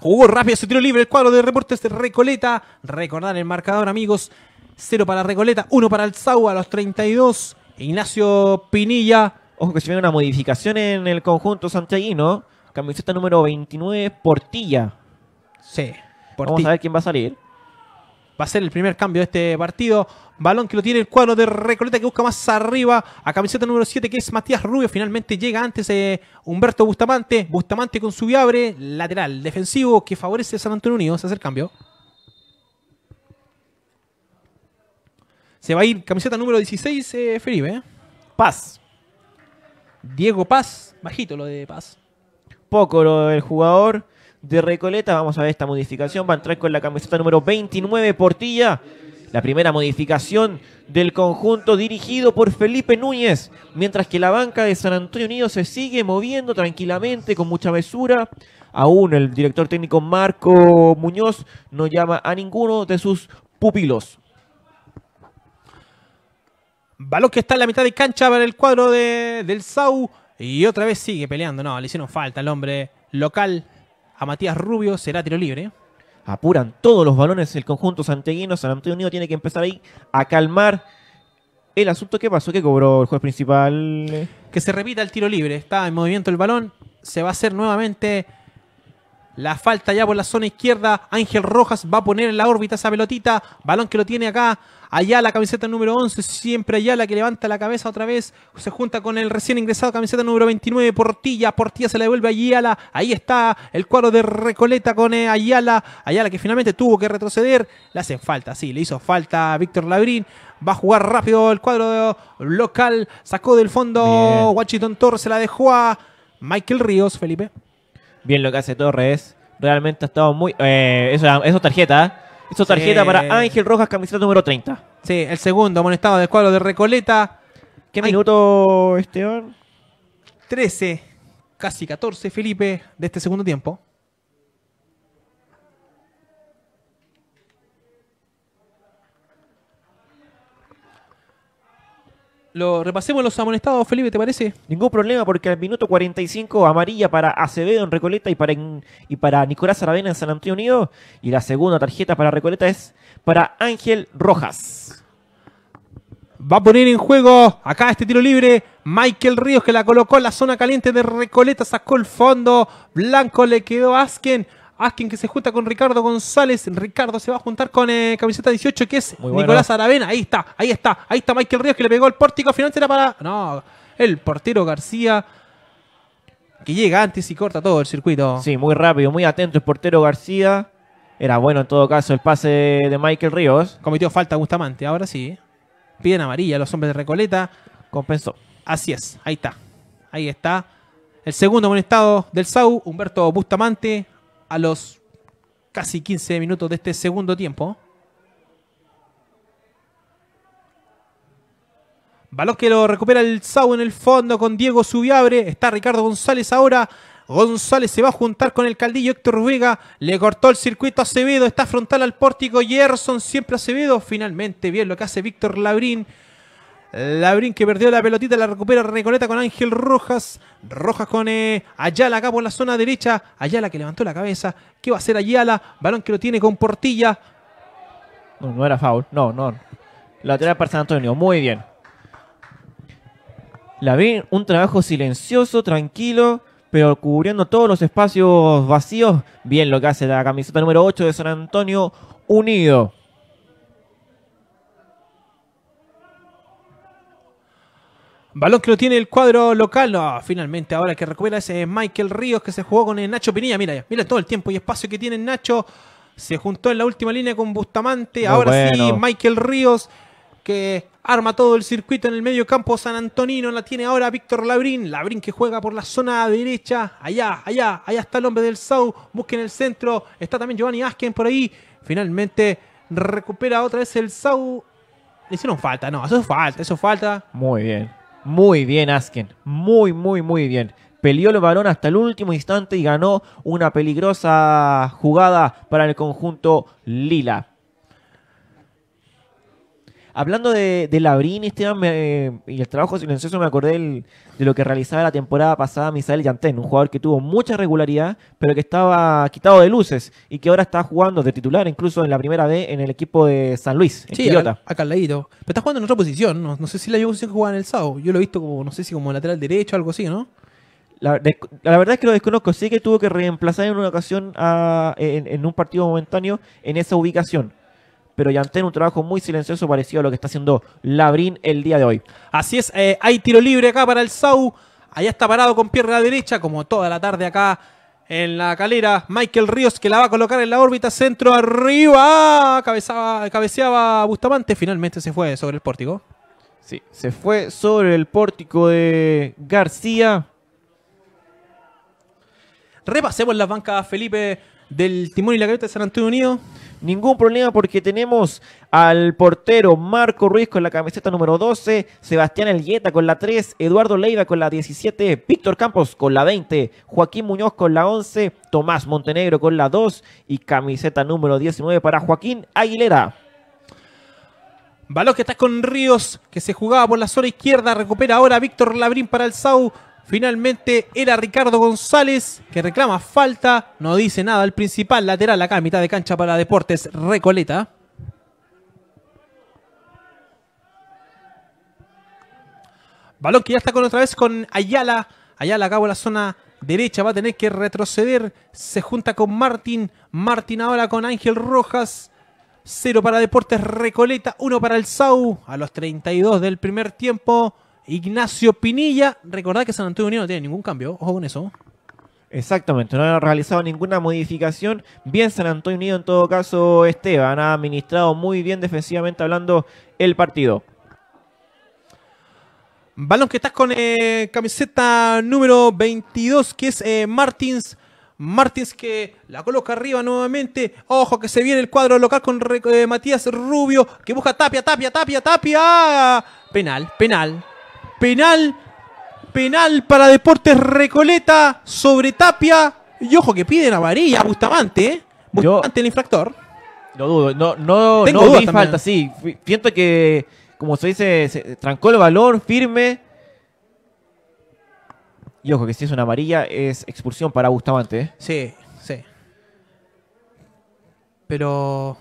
Jugó rápido Se tiro libre el cuadro de reportes de Recoleta. Recordar el marcador, amigos cero para Recoleta, 1 para Sau a los 32. Ignacio Pinilla. Ojo que se viene una modificación en el conjunto santiaguino. Camiseta número 29, Portilla. Sí, Vamos a ver quién va a salir. Va a ser el primer cambio de este partido. Balón que lo tiene el cuadro de Recoleta que busca más arriba. A camiseta número 7 que es Matías Rubio. Finalmente llega antes eh, Humberto Bustamante. Bustamante con su viabre. Lateral defensivo que favorece a San Antonio Unido. Se hace el cambio. Se va a ir camiseta número 16, eh, Felipe. Eh. Paz. Diego Paz. Bajito lo de Paz. Poco lo del jugador de Recoleta. Vamos a ver esta modificación. Va a entrar con la camiseta número 29, Portilla. La primera modificación del conjunto dirigido por Felipe Núñez. Mientras que la banca de San Antonio Unido se sigue moviendo tranquilamente, con mucha mesura. Aún el director técnico Marco Muñoz no llama a ninguno de sus pupilos. Balón que está en la mitad de cancha para el cuadro del Sau. Y otra vez sigue peleando. No, le hicieron falta al hombre local. A Matías Rubio será tiro libre. Apuran todos los balones el conjunto santeguino. San Antonio Unido tiene que empezar ahí a calmar el asunto. ¿Qué pasó? ¿Qué cobró el juez principal? Que se repita el tiro libre. Está en movimiento el balón. Se va a hacer nuevamente la falta ya por la zona izquierda. Ángel Rojas va a poner en la órbita esa pelotita. Balón que lo tiene acá Ayala, la camiseta número 11, siempre Ayala la que levanta la cabeza otra vez. Se junta con el recién ingresado, camiseta número 29, Portilla. Portilla se la devuelve a Ayala. Ahí está el cuadro de Recoleta con eh, Ayala. Ayala que finalmente tuvo que retroceder. Le hacen falta, sí, le hizo falta a Víctor Labrín. Va a jugar rápido el cuadro local. Sacó del fondo Washington Torres, se la dejó a Michael Ríos, Felipe. Bien lo que hace Torres. Realmente ha estado muy. Eh, eso, es tarjeta. Eso tarjeta para Ángel Rojas, camiseta número 30. Sí, el segundo amonestado del cuadro de Recoleta. ¿Qué minuto, Esteban? 13, casi 14, Felipe, de este segundo tiempo. Lo, repasemos los amonestados, Felipe, ¿te parece? Ningún problema porque al minuto 45 amarilla para Acevedo en Recoleta y para, y para Nicolás Aravena en San Antonio Unido. Y la segunda tarjeta para Recoleta es para Ángel Rojas. Va a poner en juego acá este tiro libre. Michael Ríos que la colocó en la zona caliente de Recoleta, sacó el fondo. Blanco le quedó Asken. Askin que se junta con Ricardo González. Ricardo se va a juntar con eh, camiseta 18, que es Nicolás Aravena. Ahí está, ahí está, ahí está Michael Ríos que le pegó el pórtico. Final será para. No, el portero García que llega antes y corta todo el circuito. Sí, muy rápido, muy atento el portero García. Era bueno en todo caso el pase de Michael Ríos. Cometió falta Bustamante, ahora sí. Piden amarilla los hombres de Recoleta. Compensó. Así es, ahí está. Ahí está. El segundo buen estado del SAU, Humberto Bustamante a los casi 15 minutos de este segundo tiempo. Balón que lo recupera el Sau en el fondo con Diego Subiabre. Está Ricardo González ahora. González se va a juntar con el caldillo Héctor Vega. Le cortó el circuito a Acevedo. Está frontal al pórtico. Gerson siempre Acevedo. Finalmente, bien lo que hace Víctor Labrín. Labrín que perdió la pelotita, la recupera Recoleta con Ángel Rojas. Rojas con eh, Ayala acá por la zona derecha. Ayala que levantó la cabeza. ¿Qué va a hacer Ayala? Balón que lo tiene con Portilla. No, no era foul. No, no. Lateral para San Antonio. Muy bien. Labrín, un trabajo silencioso, tranquilo, pero cubriendo todos los espacios vacíos. Bien lo que hace la camiseta número 8 de San Antonio. Unido. Balón que lo tiene el cuadro local. finalmente ahora que recupera ese Michael Ríos que se jugó con el eh, Nacho Pinilla. Mira, mira todo el tiempo y espacio que tiene Nacho. Se juntó en la última línea con Bustamante. ahora sí, Michael Ríos que arma todo el circuito en el medio campo San Antonino. La tiene ahora Víctor Labrín. Labrín que juega por la zona derecha. Allá, allá, allá está el hombre del Sau. Busca en el centro. Está también Giovanni Asken por ahí. Finalmente recupera otra vez el Sau. Le hicieron falta, no, eso falta, eso falta. Muy bien. Muy bien Asken, muy, muy, muy bien. Peleó el balón hasta el último instante y ganó una peligrosa jugada para el conjunto Lila. Hablando de, de Labrín, Esteban, y el trabajo silencioso, me acordé de lo que realizaba la temporada pasada Misael Yantén, un jugador que tuvo mucha regularidad, pero que estaba quitado de luces y que ahora está jugando de titular, incluso en la primera vez en el equipo de San Luis, sí, acá, acá al ladito. Pero está jugando en otra posición, no, no sé si la posición que jugaba en el sábado. Yo lo he visto como, no sé si como lateral derecho o algo así, ¿no? La, verdad es que lo desconozco. Sí que tuvo que reemplazar en una ocasión en, un partido momentáneo en esa ubicación pero ante un trabajo muy silencioso parecido a lo que está haciendo Labrín el día de hoy. Así es, eh, hay tiro libre acá para el Sau. Allá está parado con pierna derecha, como toda la tarde acá en la calera. Michael Ríos que la va a colocar en la órbita centro arriba. Cabezaba, cabeceaba Bustamante. Finalmente se fue sobre el pórtico. Sí, se fue sobre el pórtico de García. Repasemos las bancas, Felipe, del Timón y la Cabeza de San Antonio Unido ningún problema porque tenemos al portero Marco Ruiz con la camiseta número 12, Sebastián Elgueta con la 3, Eduardo Leiva con la 17, Víctor Campos con la 20, Joaquín Muñoz con la 11, Tomás Montenegro con la 2 y camiseta número 19 para Joaquín Aguilera. Balón que está con Ríos, que se jugaba por la zona izquierda, recupera ahora Víctor Labrín para el Sau, Finalmente era Ricardo González que reclama falta. No dice nada el principal lateral acá, mitad de cancha para Deportes Recoleta. Balón que ya está con otra vez con Ayala. Ayala acá la zona derecha va a tener que retroceder. Se junta con Martín. Martín ahora con Ángel Rojas. Cero para Deportes Recoleta, uno para el SAU. A los 32 del primer tiempo. Ignacio Pinilla, recordad que San Antonio Unido no tiene ningún cambio, ojo con eso. Exactamente, no han realizado ninguna modificación. Bien San Antonio Unido en todo caso, Esteban ha administrado muy bien defensivamente hablando el partido. Balón que estás con eh, camiseta número 22, que es eh, Martins. Martins que la coloca arriba nuevamente. Ojo que se viene el cuadro local con eh, Matías Rubio, que busca tapia, tapia, tapia, tapia. Penal, penal. Penal, penal para Deportes Recoleta sobre Tapia. Y ojo que piden amarilla Bustamante, ¿eh? Bustamante el infractor. No dudo, no, no, no falta, sí. Siento que, como se dice, trancó el valor, firme. Y ojo que si es una amarilla, es expulsión para Bustamante, ¿eh? Sí, sí. Pero.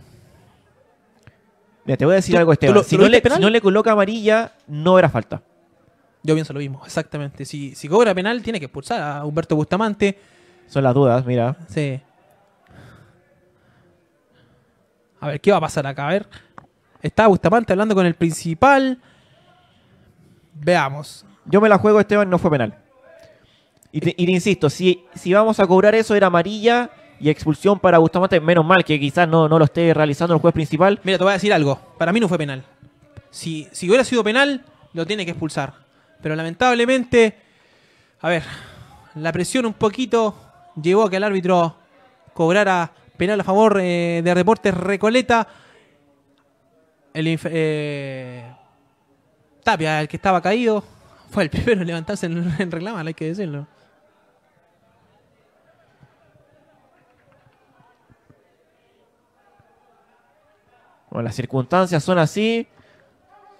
Mira, te voy a decir algo, Esteban. si, no le, no le coloca amarilla, no era falta. Yo pienso lo mismo, exactamente. Si, cobra penal, tiene que expulsar a Humberto Bustamante. Son las dudas, mira. Sí. A ver, ¿qué va a pasar acá? A ver. Está Bustamante hablando con el principal. Veamos. Yo me la juego, Esteban, no fue penal. Y insisto, si, si vamos a cobrar eso, era amarilla y expulsión para Bustamante. Menos mal que quizás no, no lo esté realizando el juez principal. Mira, te voy a decir algo. Para mí no fue penal. si hubiera sido penal, lo tiene que expulsar. Pero lamentablemente, a ver, la presión un poquito llevó a que el árbitro cobrara penal a favor eh, de reportes Recoleta. El, eh, Tapia, el que estaba caído, fue el primero en levantarse en, reclamar, hay que decirlo. Bueno, las circunstancias son así.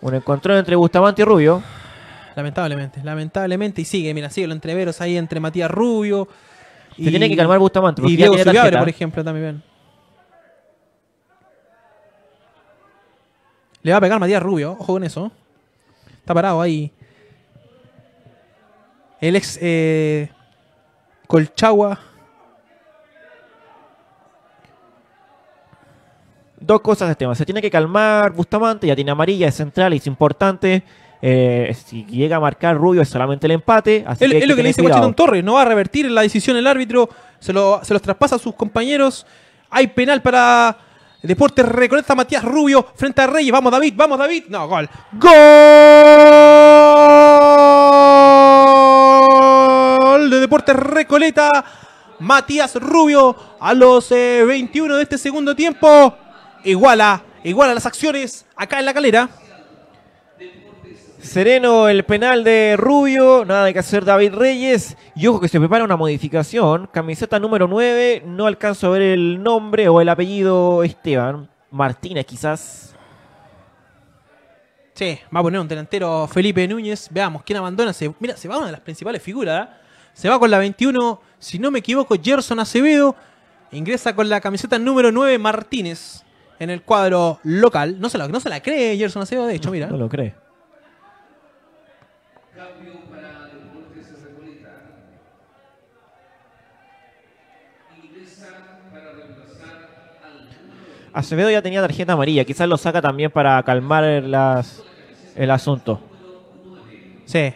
Un encuentro entre Bustamante y Rubio. Lamentablemente, lamentablemente. Y sigue, mira, sigue los entreveros ahí entre Matías Rubio. Se tiene que calmar Bustamante. Y Diego Subiabre, por ejemplo, también. Le va a pegar Matías Rubio, ojo con eso. Está parado ahí. El ex eh, Colchagua. Dos cosas de este tema. Se tiene que calmar Bustamante, ya tiene amarilla, es central, y es importante. Eh, si llega a marcar Rubio es solamente el empate. es lo que, le dice Washington Torres, no va a revertir la decisión el árbitro, se, los traspasa a sus compañeros. Hay penal para Deportes Recoleta Matías Rubio frente a Reyes. Vamos David, vamos David. No, gol. Gol de Deportes Recoleta. Matías Rubio a los 21 eh, de este segundo tiempo. Iguala, iguala las acciones acá en la calera. Sereno el penal de Rubio, nada de que hacer David Reyes. Y ojo que se prepara una modificación. Camiseta número 9, no alcanzo a ver el nombre o el apellido Esteban. Martínez quizás. Sí, va a poner un delantero Felipe Núñez. Veamos quién abandona. Se, mira, se va una de las principales figuras. ¿eh? Se va con la 21, si no me equivoco, Gerson Acevedo. Ingresa con la camiseta número 9 Martínez en el cuadro local. No se la, no se la cree Gerson Acevedo, de hecho, mira. ¿eh? No lo cree. Acevedo ya tenía tarjeta amarilla, quizás lo saca también para calmar el asunto. Sí.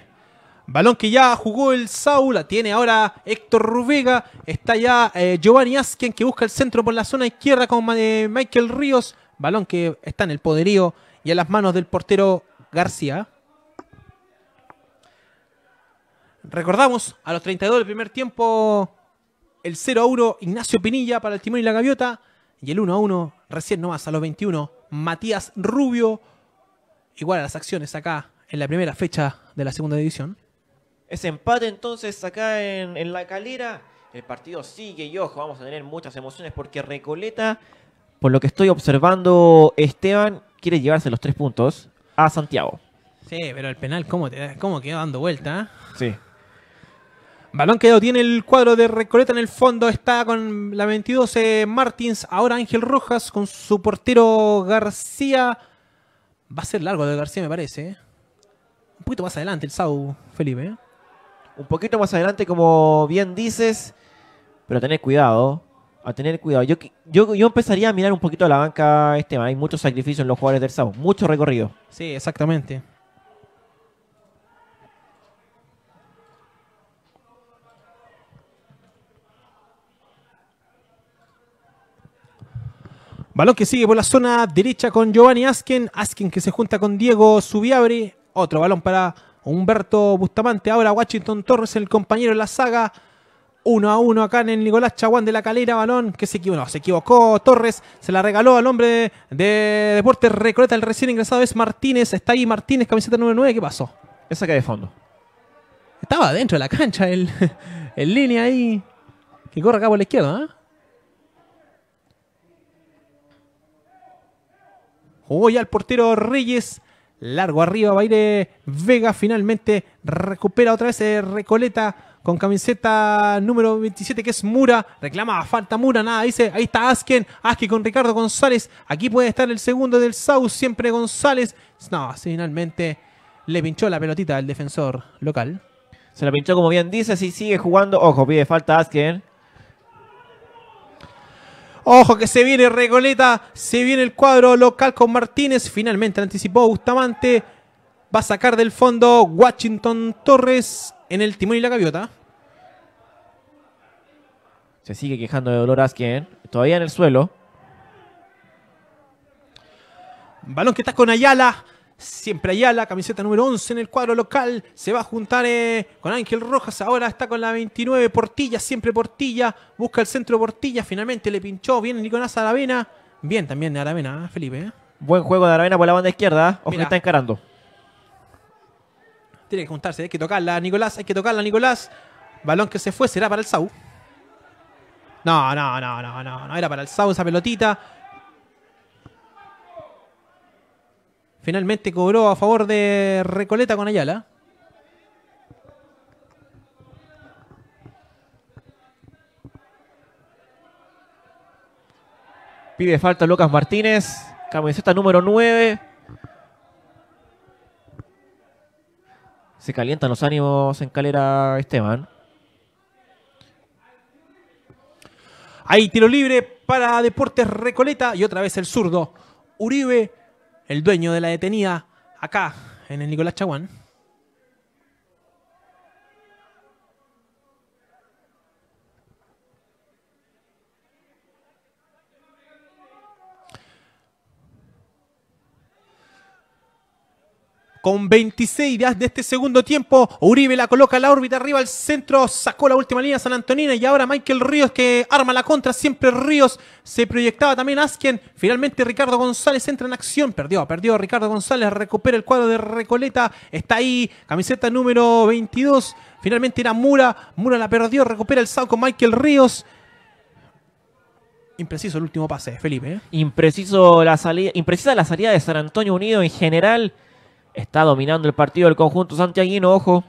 Balón que ya jugó el Saúl, la tiene ahora Héctor Rubega, está ya eh, Giovanni Asken que busca el centro por la zona izquierda con eh, Michael Ríos, balón que está en el poderío y en las manos del portero García. Recordamos, a los 32 del primer tiempo, el 0 a 1 Ignacio Pinilla para el Timón y la Gaviota. Y el 1 a 1, recién nomás a los 21, Matías Rubio. Igual a las acciones acá en la primera fecha de la segunda división. Ese empate entonces acá en, la calera. El partido sigue y ojo, vamos a tener muchas emociones porque Recoleta, por lo que estoy observando, Esteban quiere llevarse los tres puntos a Santiago. Sí, pero el penal, ¿cómo, te, cómo quedó dando vuelta? Eh? Sí. Balón quedó tiene el cuadro de Recoleta en el fondo. Está con la 22 eh, Martins. Ahora Ángel Rojas con su portero García. Va a ser largo de García, me parece. Eh. Un poquito más adelante el Sau, Felipe. Eh. Un poquito más adelante, como bien dices. Pero a tener cuidado. A tener cuidado. Yo, yo, yo empezaría a mirar un poquito a la banca, este Hay muchos sacrificios en los jugadores del Sau. Mucho recorrido. Sí, exactamente. Balón que sigue por la zona derecha con Giovanni Asken. Asken que se junta con Diego Subiabri. Otro balón para Humberto Bustamante. Ahora Washington Torres, el compañero en la saga. 1 a uno acá en el Nicolás Chaguán de la Calera. Balón que se equivocó. No, se equivocó Torres. Se la regaló al hombre de Deportes Recoleta. El recién ingresado es Martínez. Está ahí Martínez, camiseta número 9, ¿Qué pasó? Esa cae de fondo. Estaba dentro de la cancha el, el línea ahí. Que corre acá por la izquierda, ¿eh? Hoy al portero Reyes. Largo arriba va a eh, Vega. Finalmente recupera otra vez eh, Recoleta con camiseta número 27 que es Mura. Reclama falta Mura, nada, dice, ahí está Asken, Asken con Ricardo González. Aquí puede estar el segundo del Sau, siempre González. No, finalmente le pinchó la pelotita al defensor local. Se la pinchó como bien dice, si sigue jugando, ojo, pide falta Asken. Ojo que se viene Recoleta, se viene el cuadro local con Martínez. Finalmente anticipó Bustamante. Va a sacar del fondo Washington Torres en el timón y la gaviota. Se sigue quejando de dolor quien Todavía en el suelo. Balón que está con Ayala. Siempre allá la camiseta número 11 en el cuadro local. Se va a juntar eh, con Ángel Rojas. Ahora está con la 29. Portilla, siempre Portilla. Busca el centro Portilla. Finalmente le pinchó. bien Nicolás Aravena. Bien también de Aravena, ¿eh? Felipe. ¿eh? Buen juego de Aravena por la banda izquierda. Ojo está encarando. Tiene que juntarse. Hay que tocarla, Nicolás. Hay que tocarla, Nicolás. Balón que se fue. Será para el Sau. No, no, no, no, no. No era para el Sau esa pelotita. Finalmente cobró a favor de Recoleta con Ayala. Pide falta Lucas Martínez. Camiseta número 9. Se calientan los ánimos en Calera Esteban. Ahí tiro libre para Deportes Recoleta y otra vez el zurdo. Uribe el dueño de la detenida acá en el Nicolás Chaguán con 26 días de este segundo tiempo. Uribe la coloca la órbita arriba al centro, sacó la última línea San Antonina y ahora Michael Ríos que arma la contra. Siempre Ríos se proyectaba también Asken. Finalmente Ricardo González entra en acción, perdió, perdió Ricardo González, recupera el cuadro de Recoleta, está ahí, camiseta número 22. Finalmente era Mura, Mura la perdió, recupera el saco con Michael Ríos. Impreciso el último pase, Felipe. ¿eh? Impreciso la salida, imprecisa la salida de San Antonio Unido en general. Está dominando el partido el conjunto santiaguino, ojo.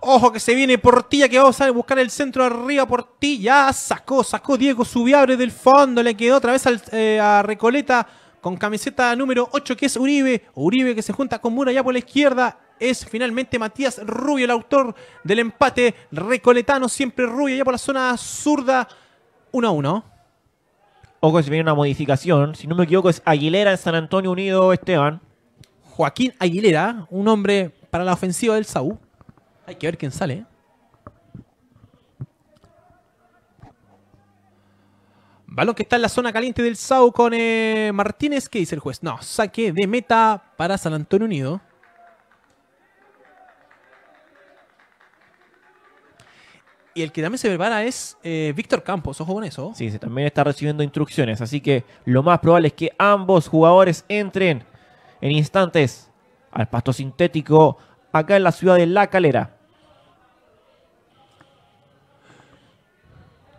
Ojo que se viene Portilla, que vamos a buscar el centro arriba. Portilla sacó, sacó Diego Subiabre del fondo. Le quedó otra vez al, eh, a Recoleta con camiseta número 8, que es Uribe. Uribe que se junta con Mura allá por la izquierda. Es finalmente Matías Rubio, el autor del empate. Recoletano, siempre Rubio, allá por la zona zurda. 1 a 1. Ojo, se viene una modificación. Si no me equivoco, es Aguilera en San Antonio Unido, Esteban. Joaquín Aguilera, un hombre para la ofensiva del SAU. Hay que ver quién sale. ¿eh? Balón que está en la zona caliente del Sau con eh, Martínez. ¿Qué dice el juez? No, saque de meta para San Antonio Unido. Y el que también se prepara es eh, Víctor Campos, ojo con eso. Sí, se también está recibiendo instrucciones, así que lo más probable es que ambos jugadores entren en instantes al pasto sintético acá en la ciudad de La Calera.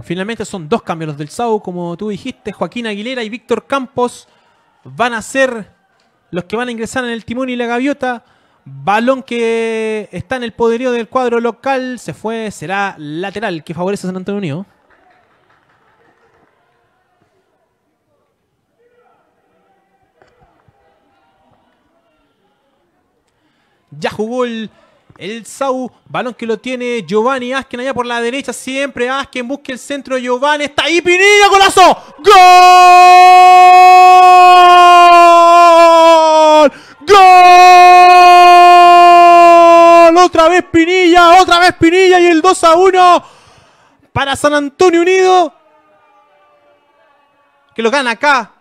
Finalmente son dos cambios del SAU, como tú dijiste, Joaquín Aguilera y Víctor Campos van a ser los que van a ingresar en el timón y la gaviota. Balón que está en el poderío del cuadro local, se fue, será lateral que favorece a San Antonio. Ya jugó el, Sau. Balón que lo tiene Giovanni Asken allá por la derecha. Siempre Asken busca el centro. Giovanni está ahí. Pinilla, golazo. ¡Gol! ¡Gol! Otra vez Pinilla, otra vez Pinilla y el 2 a 1 para San Antonio Unido. Que lo gana acá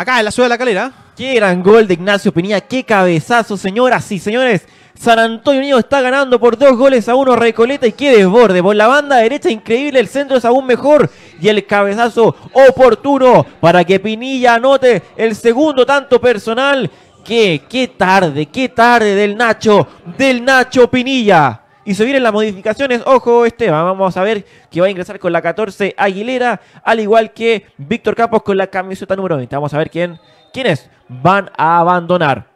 Acá en la ciudad de la calera. Qué gran gol de Ignacio Pinilla. Qué cabezazo, señoras y señores. San Antonio Unido está ganando por dos goles a uno Recoleta y qué desborde. Por la banda derecha increíble, el centro es aún mejor y el cabezazo oportuno para que Pinilla anote el segundo tanto personal. Qué, qué tarde, qué tarde del Nacho, del Nacho Pinilla. Y se vienen las modificaciones. Ojo, Esteban, vamos a ver que va a ingresar con la 14 Aguilera, al igual que Víctor Capos con la camiseta número 20. Vamos a ver quién, quiénes van a abandonar.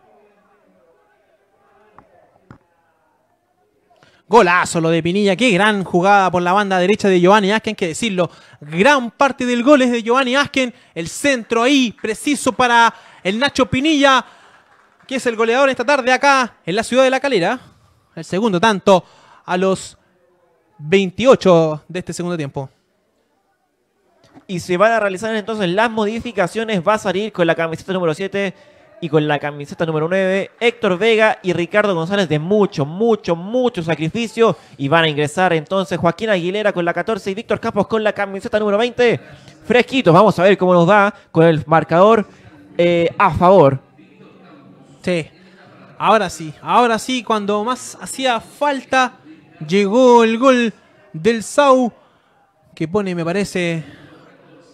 Golazo lo de Pinilla, qué gran jugada por la banda derecha de Giovanni Asken, que decirlo, gran parte del gol es de Giovanni Asken, el centro ahí, preciso para el Nacho Pinilla, que es el goleador esta tarde acá en la ciudad de La Calera, el segundo tanto a los 28 de este segundo tiempo. Y se van a realizar entonces las modificaciones. Va a salir con la camiseta número 7 y con la camiseta número 9, Héctor Vega y Ricardo González de mucho, mucho, mucho sacrificio. Y van a ingresar entonces Joaquín Aguilera con la 14 y Víctor Campos con la camiseta número 20. Fresquitos, vamos a ver cómo nos va con el marcador eh, a favor. Sí, ahora sí, ahora sí, cuando más hacía falta Llegó el gol del Sau, que pone, me parece,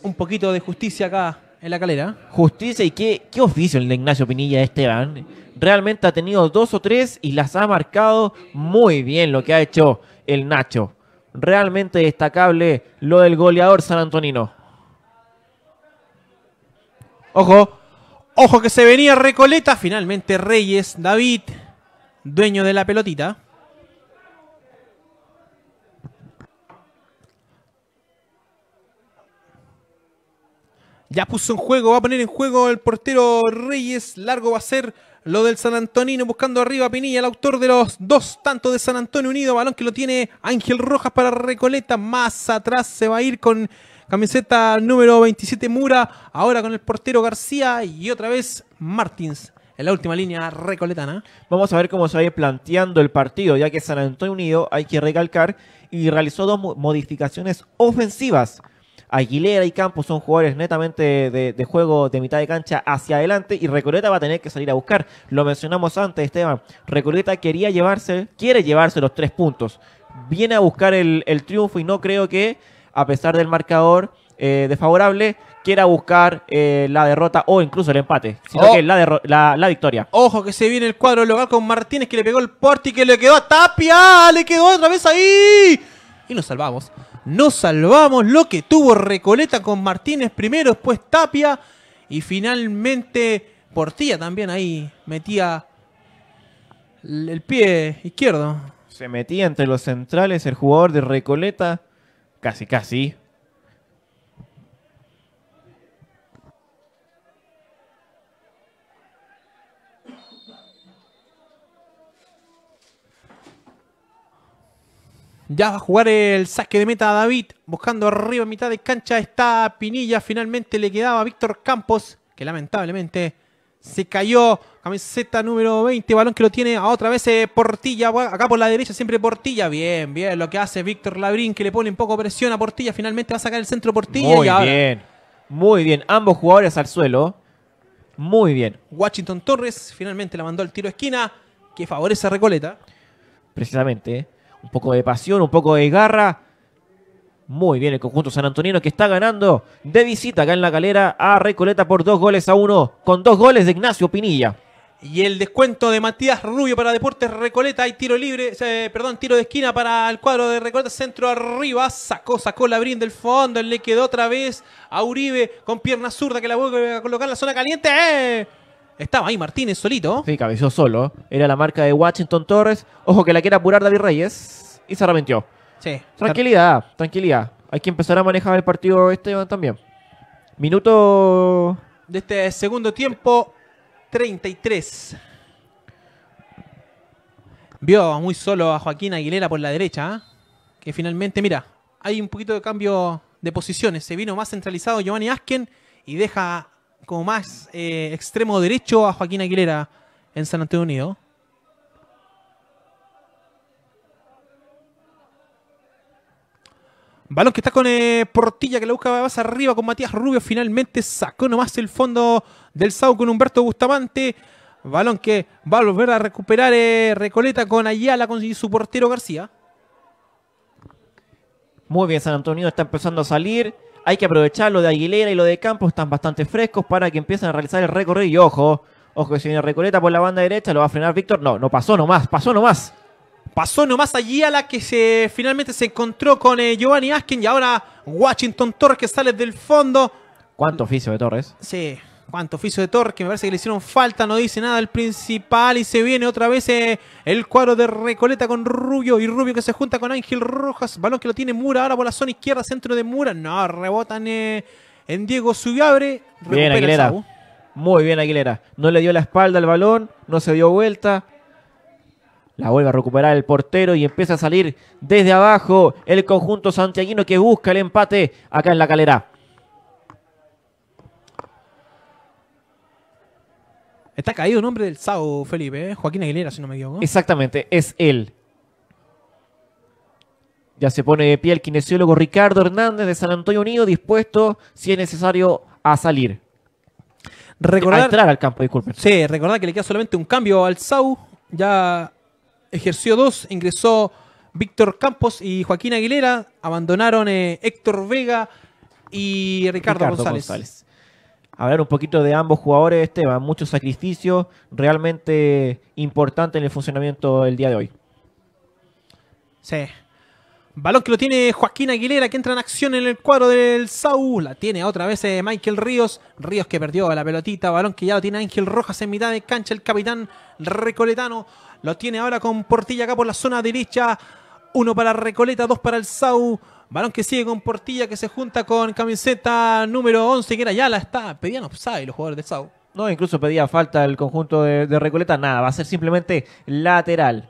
un poquito de justicia acá en la calera. Justicia y qué, qué oficio el de Ignacio Pinilla Esteban. Realmente ha tenido dos o tres y las ha marcado muy bien lo que ha hecho el Nacho. Realmente destacable lo del goleador San Antonino. Ojo, ojo que se venía Recoleta. Finalmente Reyes, David, dueño de la pelotita. Ya puso en juego, va a poner en juego el portero Reyes. Largo va a ser lo del San Antonino buscando arriba a Pinilla, el autor de los dos tantos de San Antonio Unido. Balón que lo tiene Ángel Rojas para Recoleta. Más atrás se va a ir con camiseta número 27 Mura. Ahora con el portero García y otra vez Martins. En la última línea recoletana. Vamos a ver cómo se va a ir planteando el partido, ya que San Antonio Unido, hay que recalcar, y realizó dos modificaciones ofensivas Aguilera y Campos son jugadores netamente de, juego de mitad de cancha hacia adelante y Recoleta va a tener que salir a buscar. Lo mencionamos antes, Esteban. Recoleta quería llevarse, quiere llevarse los tres puntos. Viene a buscar el, triunfo y no creo que, a pesar del marcador eh, desfavorable, quiera buscar eh, la derrota o incluso el empate, sino oh. que la, victoria. Ojo que se viene el cuadro local con Martínez que le pegó el porte y que le quedó a Tapia, le quedó otra vez ahí. Y nos salvamos. Nos salvamos lo que tuvo Recoleta con Martínez primero, después Tapia y finalmente Portilla también ahí metía el pie izquierdo. Se metía entre los centrales el jugador de Recoleta, casi casi Ya va a jugar el saque de meta David, buscando arriba en mitad de cancha está Pinilla. Finalmente le quedaba Víctor Campos, que lamentablemente se cayó. Camiseta número 20, balón que lo tiene a otra vez eh, Portilla, acá por la derecha, siempre Portilla. Bien, bien, lo que hace Víctor Labrín, que le pone un poco presión a Portilla. Finalmente va a sacar el centro Portilla. Muy bien, muy bien. Ambos jugadores al suelo. Muy bien. Washington Torres finalmente la mandó al tiro esquina, que favorece a Recoleta. Precisamente, un poco de pasión, un poco de garra. Muy bien el conjunto San Antonino que está ganando de visita acá en la galera a Recoleta por dos goles a uno, con dos goles de Ignacio Pinilla. Y el descuento de Matías Rubio para Deportes Recoleta. Hay tiro libre, eh, perdón, tiro de esquina para el cuadro de Recoleta. Centro arriba, sacó, sacó la brin del fondo. Le quedó otra vez a Uribe con pierna zurda que la vuelve a colocar en la zona caliente. ¡Eh! Estaba ahí Martínez solito. Sí, cabezó solo. Era la marca de Washington Torres. Ojo que la quiere apurar David Reyes. Y se arrepintió. Sí. Tranquilidad, tranquilidad. Hay que empezar a manejar el partido este también. Minuto. De este segundo tiempo, 33. Vio muy solo a Joaquín Aguilera por la derecha. ¿ah? Que finalmente, mira, hay un poquito de cambio de posiciones. Se vino más centralizado Giovanni Asken y deja como más eh, extremo derecho a Joaquín Aguilera en San Antonio Unido. Balón que está con eh, Portilla, que la busca más arriba con Matías Rubio. Finalmente sacó nomás el fondo del Sau con Humberto Bustamante. Balón que va a volver a recuperar eh, Recoleta con Ayala, con su portero García. Muy bien, San Antonio está empezando a salir. Hay que aprovechar lo de Aguilera y lo de Campos, están bastante frescos para que empiecen a realizar el recorrido. Y ojo, ojo que si viene Recoleta por la banda derecha, lo va a frenar Víctor. No, no pasó nomás, pasó nomás. Pasó nomás allí a la que se, finalmente se encontró con eh, Giovanni Askin y ahora Washington Torres que sale del fondo. ¿Cuánto oficio de Torres? Sí. Cuánto oficio de Torque, me parece que le hicieron falta, no dice nada el principal y se viene otra vez eh, el cuadro de Recoleta con Rubio y Rubio que se junta con Ángel Rojas, balón que lo tiene Mura ahora por la zona izquierda, centro de Mura, no, rebotan eh, en Diego Subiabre, bien Aguilera, muy bien Aguilera, no le dio la espalda al balón, no se dio vuelta, la vuelve a recuperar el portero y empieza a salir desde abajo el conjunto santiaguino que busca el empate acá en la calera. Está caído el nombre del SAU, Felipe, ¿eh? Joaquín Aguilera, si no me equivoco. Exactamente, es él. Ya se pone de pie el kinesiólogo Ricardo Hernández de San Antonio Unido, dispuesto, si es necesario, a salir. Recordar, a entrar al campo, disculpen. Sí, recordad que le queda solamente un cambio al Sau. Ya ejerció dos, ingresó Víctor Campos y Joaquín Aguilera. Abandonaron eh, Héctor Vega y Ricardo, González hablar un poquito de ambos jugadores, Esteban. Muchos sacrificios realmente importante en el funcionamiento del día de hoy. Sí. Balón que lo tiene Joaquín Aguilera, que entra en acción en el cuadro del Saúl. La tiene otra vez eh, Michael Ríos. Ríos que perdió la pelotita. Balón que ya lo tiene Ángel Rojas en mitad de cancha. El capitán Recoletano lo tiene ahora con Portilla acá por la zona derecha. Uno para Recoleta, dos para el Sau. Balón que sigue con Portilla que se junta con camiseta número 11, que era ya la está. Pedían offside los jugadores de Sau. No, incluso pedía falta el conjunto de, de Recoleta. Nada, va a ser simplemente lateral.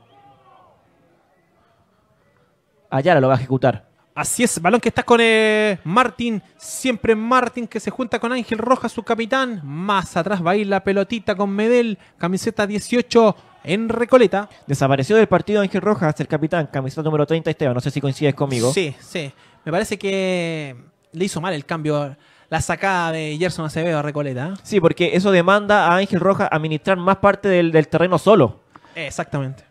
Ayala lo va a ejecutar. Así es, balón que está con eh, Martín, siempre Martín que se junta con Ángel Rojas, su capitán. Más atrás va a ir la pelotita con Medel, camiseta 18 en Recoleta. Desapareció del partido Ángel Rojas, el capitán, camiseta número 30 Esteban, no sé si coincides conmigo. Sí, sí, me parece que le hizo mal el cambio la sacada de Gerson Acevedo a Recoleta. ¿eh? Sí, porque eso demanda a Ángel Rojas administrar más parte del, del terreno solo. Exactamente.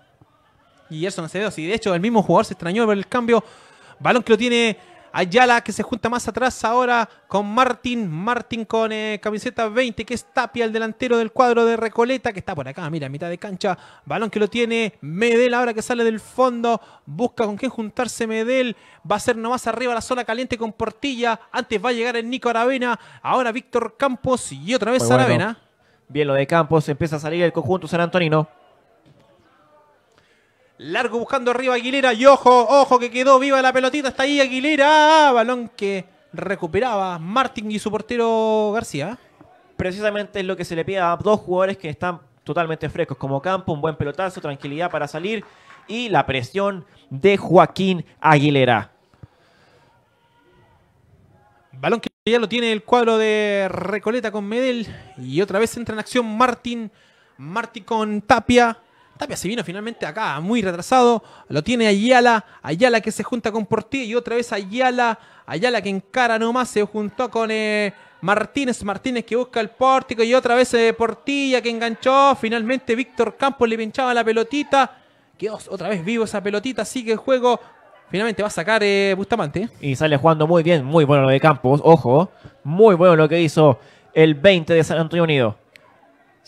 Y Gerson Acevedo, sí, de hecho el mismo jugador se extrañó por el cambio Balón que lo tiene Ayala, que se junta más atrás ahora con Martín. Martín con eh, camiseta 20, que es Tapia, el delantero del cuadro de Recoleta, que está por acá, mira, mitad de cancha. Balón que lo tiene Medel, ahora que sale del fondo. Busca con qué juntarse Medel. Va a ser nomás arriba la zona caliente con Portilla. Antes va a llegar el Nico Aravena. Ahora Víctor Campos y otra vez Aravena. Bien lo de Campos, empieza a salir el conjunto San Antonino. Largo buscando arriba Aguilera y ojo, ojo que quedó viva la pelotita. Está ahí Aguilera. Ah, balón que recuperaba Martín y su portero García. Precisamente es lo que se le pide a dos jugadores que están totalmente frescos como campo. Un buen pelotazo, tranquilidad para salir y la presión de Joaquín Aguilera. Balón que ya lo tiene el cuadro de Recoleta con Medel. Y otra vez entra en acción Martín. Martín con Tapia. Tapia se vino finalmente acá, muy retrasado. Lo tiene Ayala. Ayala que se junta con Portilla Y otra vez Ayala. Ayala que encara nomás. Se juntó con eh, Martínez. Martínez que busca el pórtico. Y otra vez eh, Portilla que enganchó. Finalmente Víctor Campos le pinchaba la pelotita. Quedó otra vez vivo esa pelotita. Sigue el juego. Finalmente va a sacar eh, Bustamante. Y sale jugando muy bien. Muy bueno lo de Campos. Ojo. Muy bueno lo que hizo el 20 de San Antonio Unido.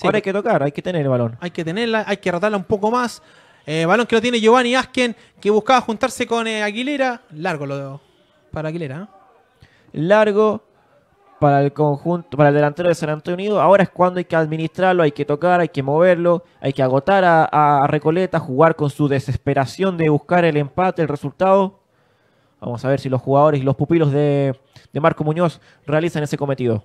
Ahora hay que tocar, hay que tener el balón. Hay que tenerla, hay que rotarla un poco más. Eh, balón que lo tiene Giovanni Asken, que buscaba juntarse con eh, Aguilera. Largo lo para Aguilera. ¿eh? Largo para el conjunto, para el delantero de San Antonio Ahora es cuando hay que administrarlo, hay que tocar, hay que moverlo, hay que agotar a, Recoleta, jugar con su desesperación de buscar el empate, el resultado. Vamos a ver si los jugadores y los pupilos de Marco Muñoz realizan ese cometido.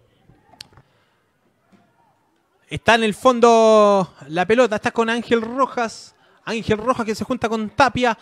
Está en el fondo la pelota, está con Ángel Rojas. Ángel Rojas que se junta con Tapia.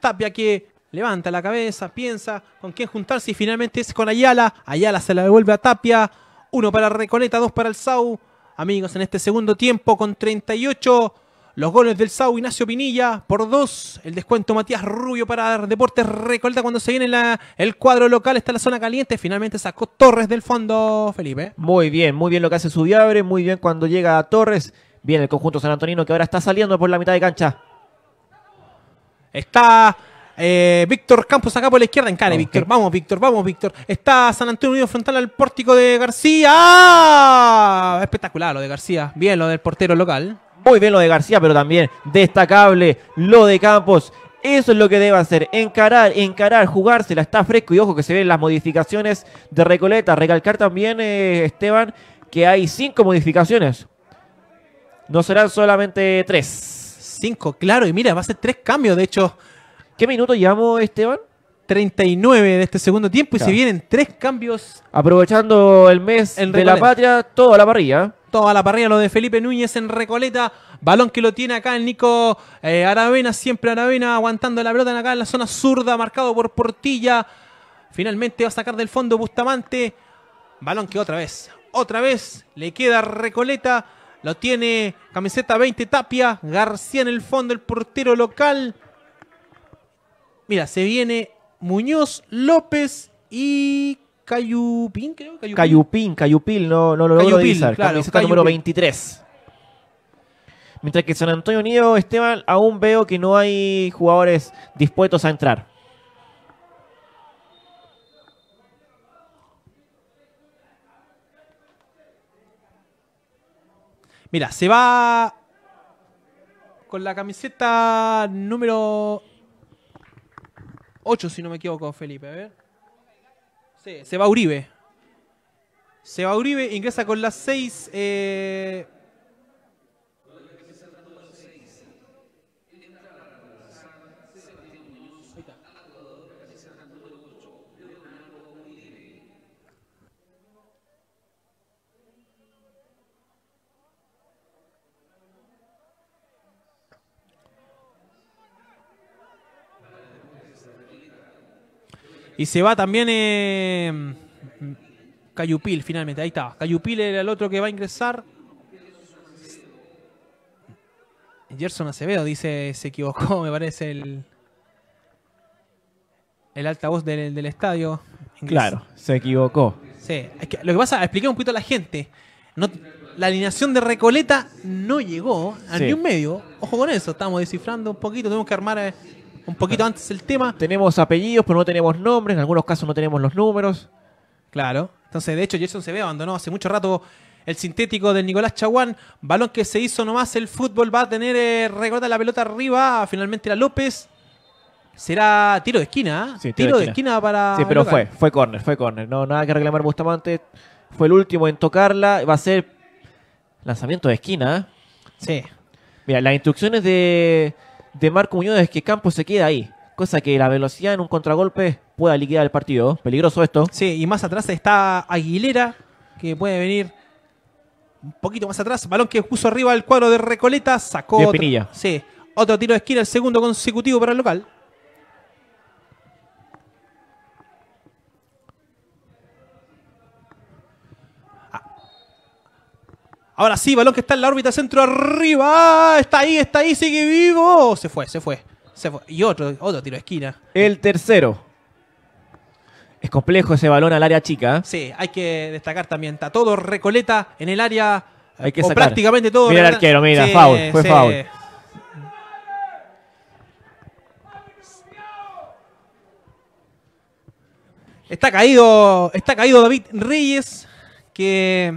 Tapia que levanta la cabeza, piensa con quién juntarse y finalmente es con Ayala. Ayala se la devuelve a Tapia. Uno para Recoleta, dos para el Sau. Amigos, en este segundo tiempo con 38 los goles del Sao Ignacio Pinilla por dos. El descuento Matías Rubio para Deportes Recoleta cuando se viene el cuadro local. Está la zona caliente. Finalmente sacó Torres del fondo, Felipe. Muy bien, muy bien lo que hace su diabre. Muy bien cuando llega Torres. Viene el conjunto San Antonino que ahora está saliendo por la mitad de cancha. Está eh, Víctor Campos acá por la izquierda. en Víctor. Vamos, Víctor. Vamos, Víctor. Está San Antonio Unido frontal al pórtico de García. ¡Ah! Espectacular lo de García. Bien lo del portero local. Muy bien lo de García, pero también destacable lo de Campos. Eso es lo que debe hacer, encarar, encarar, jugársela, está fresco y ojo que se ven las modificaciones de Recoleta. Recalcar también, eh, Esteban, que hay cinco modificaciones. No serán solamente tres. Cinco, claro, y mira, va a ser tres cambios, de hecho. ¿Qué minuto llevamos, Esteban? 39 de este segundo tiempo y se vienen tres cambios. Aprovechando el mes de la patria, toda la parrilla. ¿eh? Toda la parrilla, lo de Felipe Núñez en Recoleta. Balón que lo tiene acá el Nico eh, Aravena, siempre Aravena aguantando la pelota acá en la zona zurda, marcado por Portilla. Finalmente va a sacar del fondo Bustamante. Balón que otra vez, otra vez le queda Recoleta. Lo tiene camiseta 20 Tapia. García en el fondo, el portero local. Mira, se viene Muñoz, López y Cayupín, creo. Cayupín, Cayupil, no, no lo logro Cayupil, Camiseta número 23. Mientras que San Antonio Unido, Esteban, aún veo que no hay jugadores dispuestos a entrar. Mira, se va con la camiseta número 8, si no me equivoco, Felipe. A ver. Sí, se va Uribe. Se va Uribe, ingresa con las 6. Eh, Y se va también eh, Cayupil finalmente, ahí está. Cayupil era el otro que va a ingresar. Gerson Acevedo dice, se equivocó, me parece, el, el altavoz del, del estadio. Claro, se equivocó. Sí, que lo que pasa, expliqué un poquito a la gente. No, la alineación de Recoleta no llegó a ni un medio. Ojo con eso, estamos descifrando un poquito, tenemos que armar eh, un poquito antes el tema. Tenemos apellidos, pero no tenemos nombres, en algunos casos no tenemos los números. Claro. Entonces, de hecho, Jason se ve abandonó hace mucho rato el sintético del Nicolás Chaguán. Balón que se hizo nomás el fútbol. Va a tener eh, recorta la pelota arriba. Finalmente la López. Será tiro de esquina. ¿ah? tiro, de, esquina. para. Sí, pero fue, fue córner, fue córner. No, nada que reclamar Bustamante. Fue el último en tocarla. Va a ser lanzamiento de esquina. ¿eh? Sí. Mira, las instrucciones de, de Marco Muñoz es que Campos se queda ahí. Cosa que la velocidad en un contragolpe pueda liquidar el partido. Peligroso esto. Sí, y más atrás está Aguilera, que puede venir un poquito más atrás. Balón que puso arriba el cuadro de Recoleta. Sacó. De sí. Otro tiro de esquina, el segundo consecutivo para el local. Ahora sí, balón que está en la órbita centro arriba. Está ahí, está ahí, sigue vivo. Se fue, se fue. Se fue. Y otro, otro tiro de esquina. El tercero. Es complejo ese balón al área chica. ¿eh? Sí, hay que destacar también. Está todo Recoleta en el área. Hay que o sacar. prácticamente todo. Mira el arquero, mira, foul, fue foul. Está caído, está caído David Reyes, que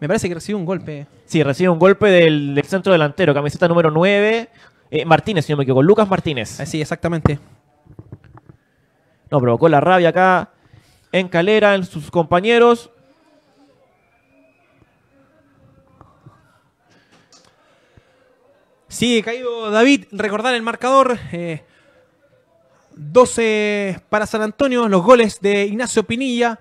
me parece que recibió un golpe. Sí, recibió un golpe del, centro delantero, camiseta número 9. Eh, Martínez, si no me equivoco, Lucas Martínez. sí, exactamente. No, provocó la rabia acá en Calera, en sus compañeros. Sí, caído David, recordar el marcador. 12 eh, para San Antonio, los goles de Ignacio Pinilla.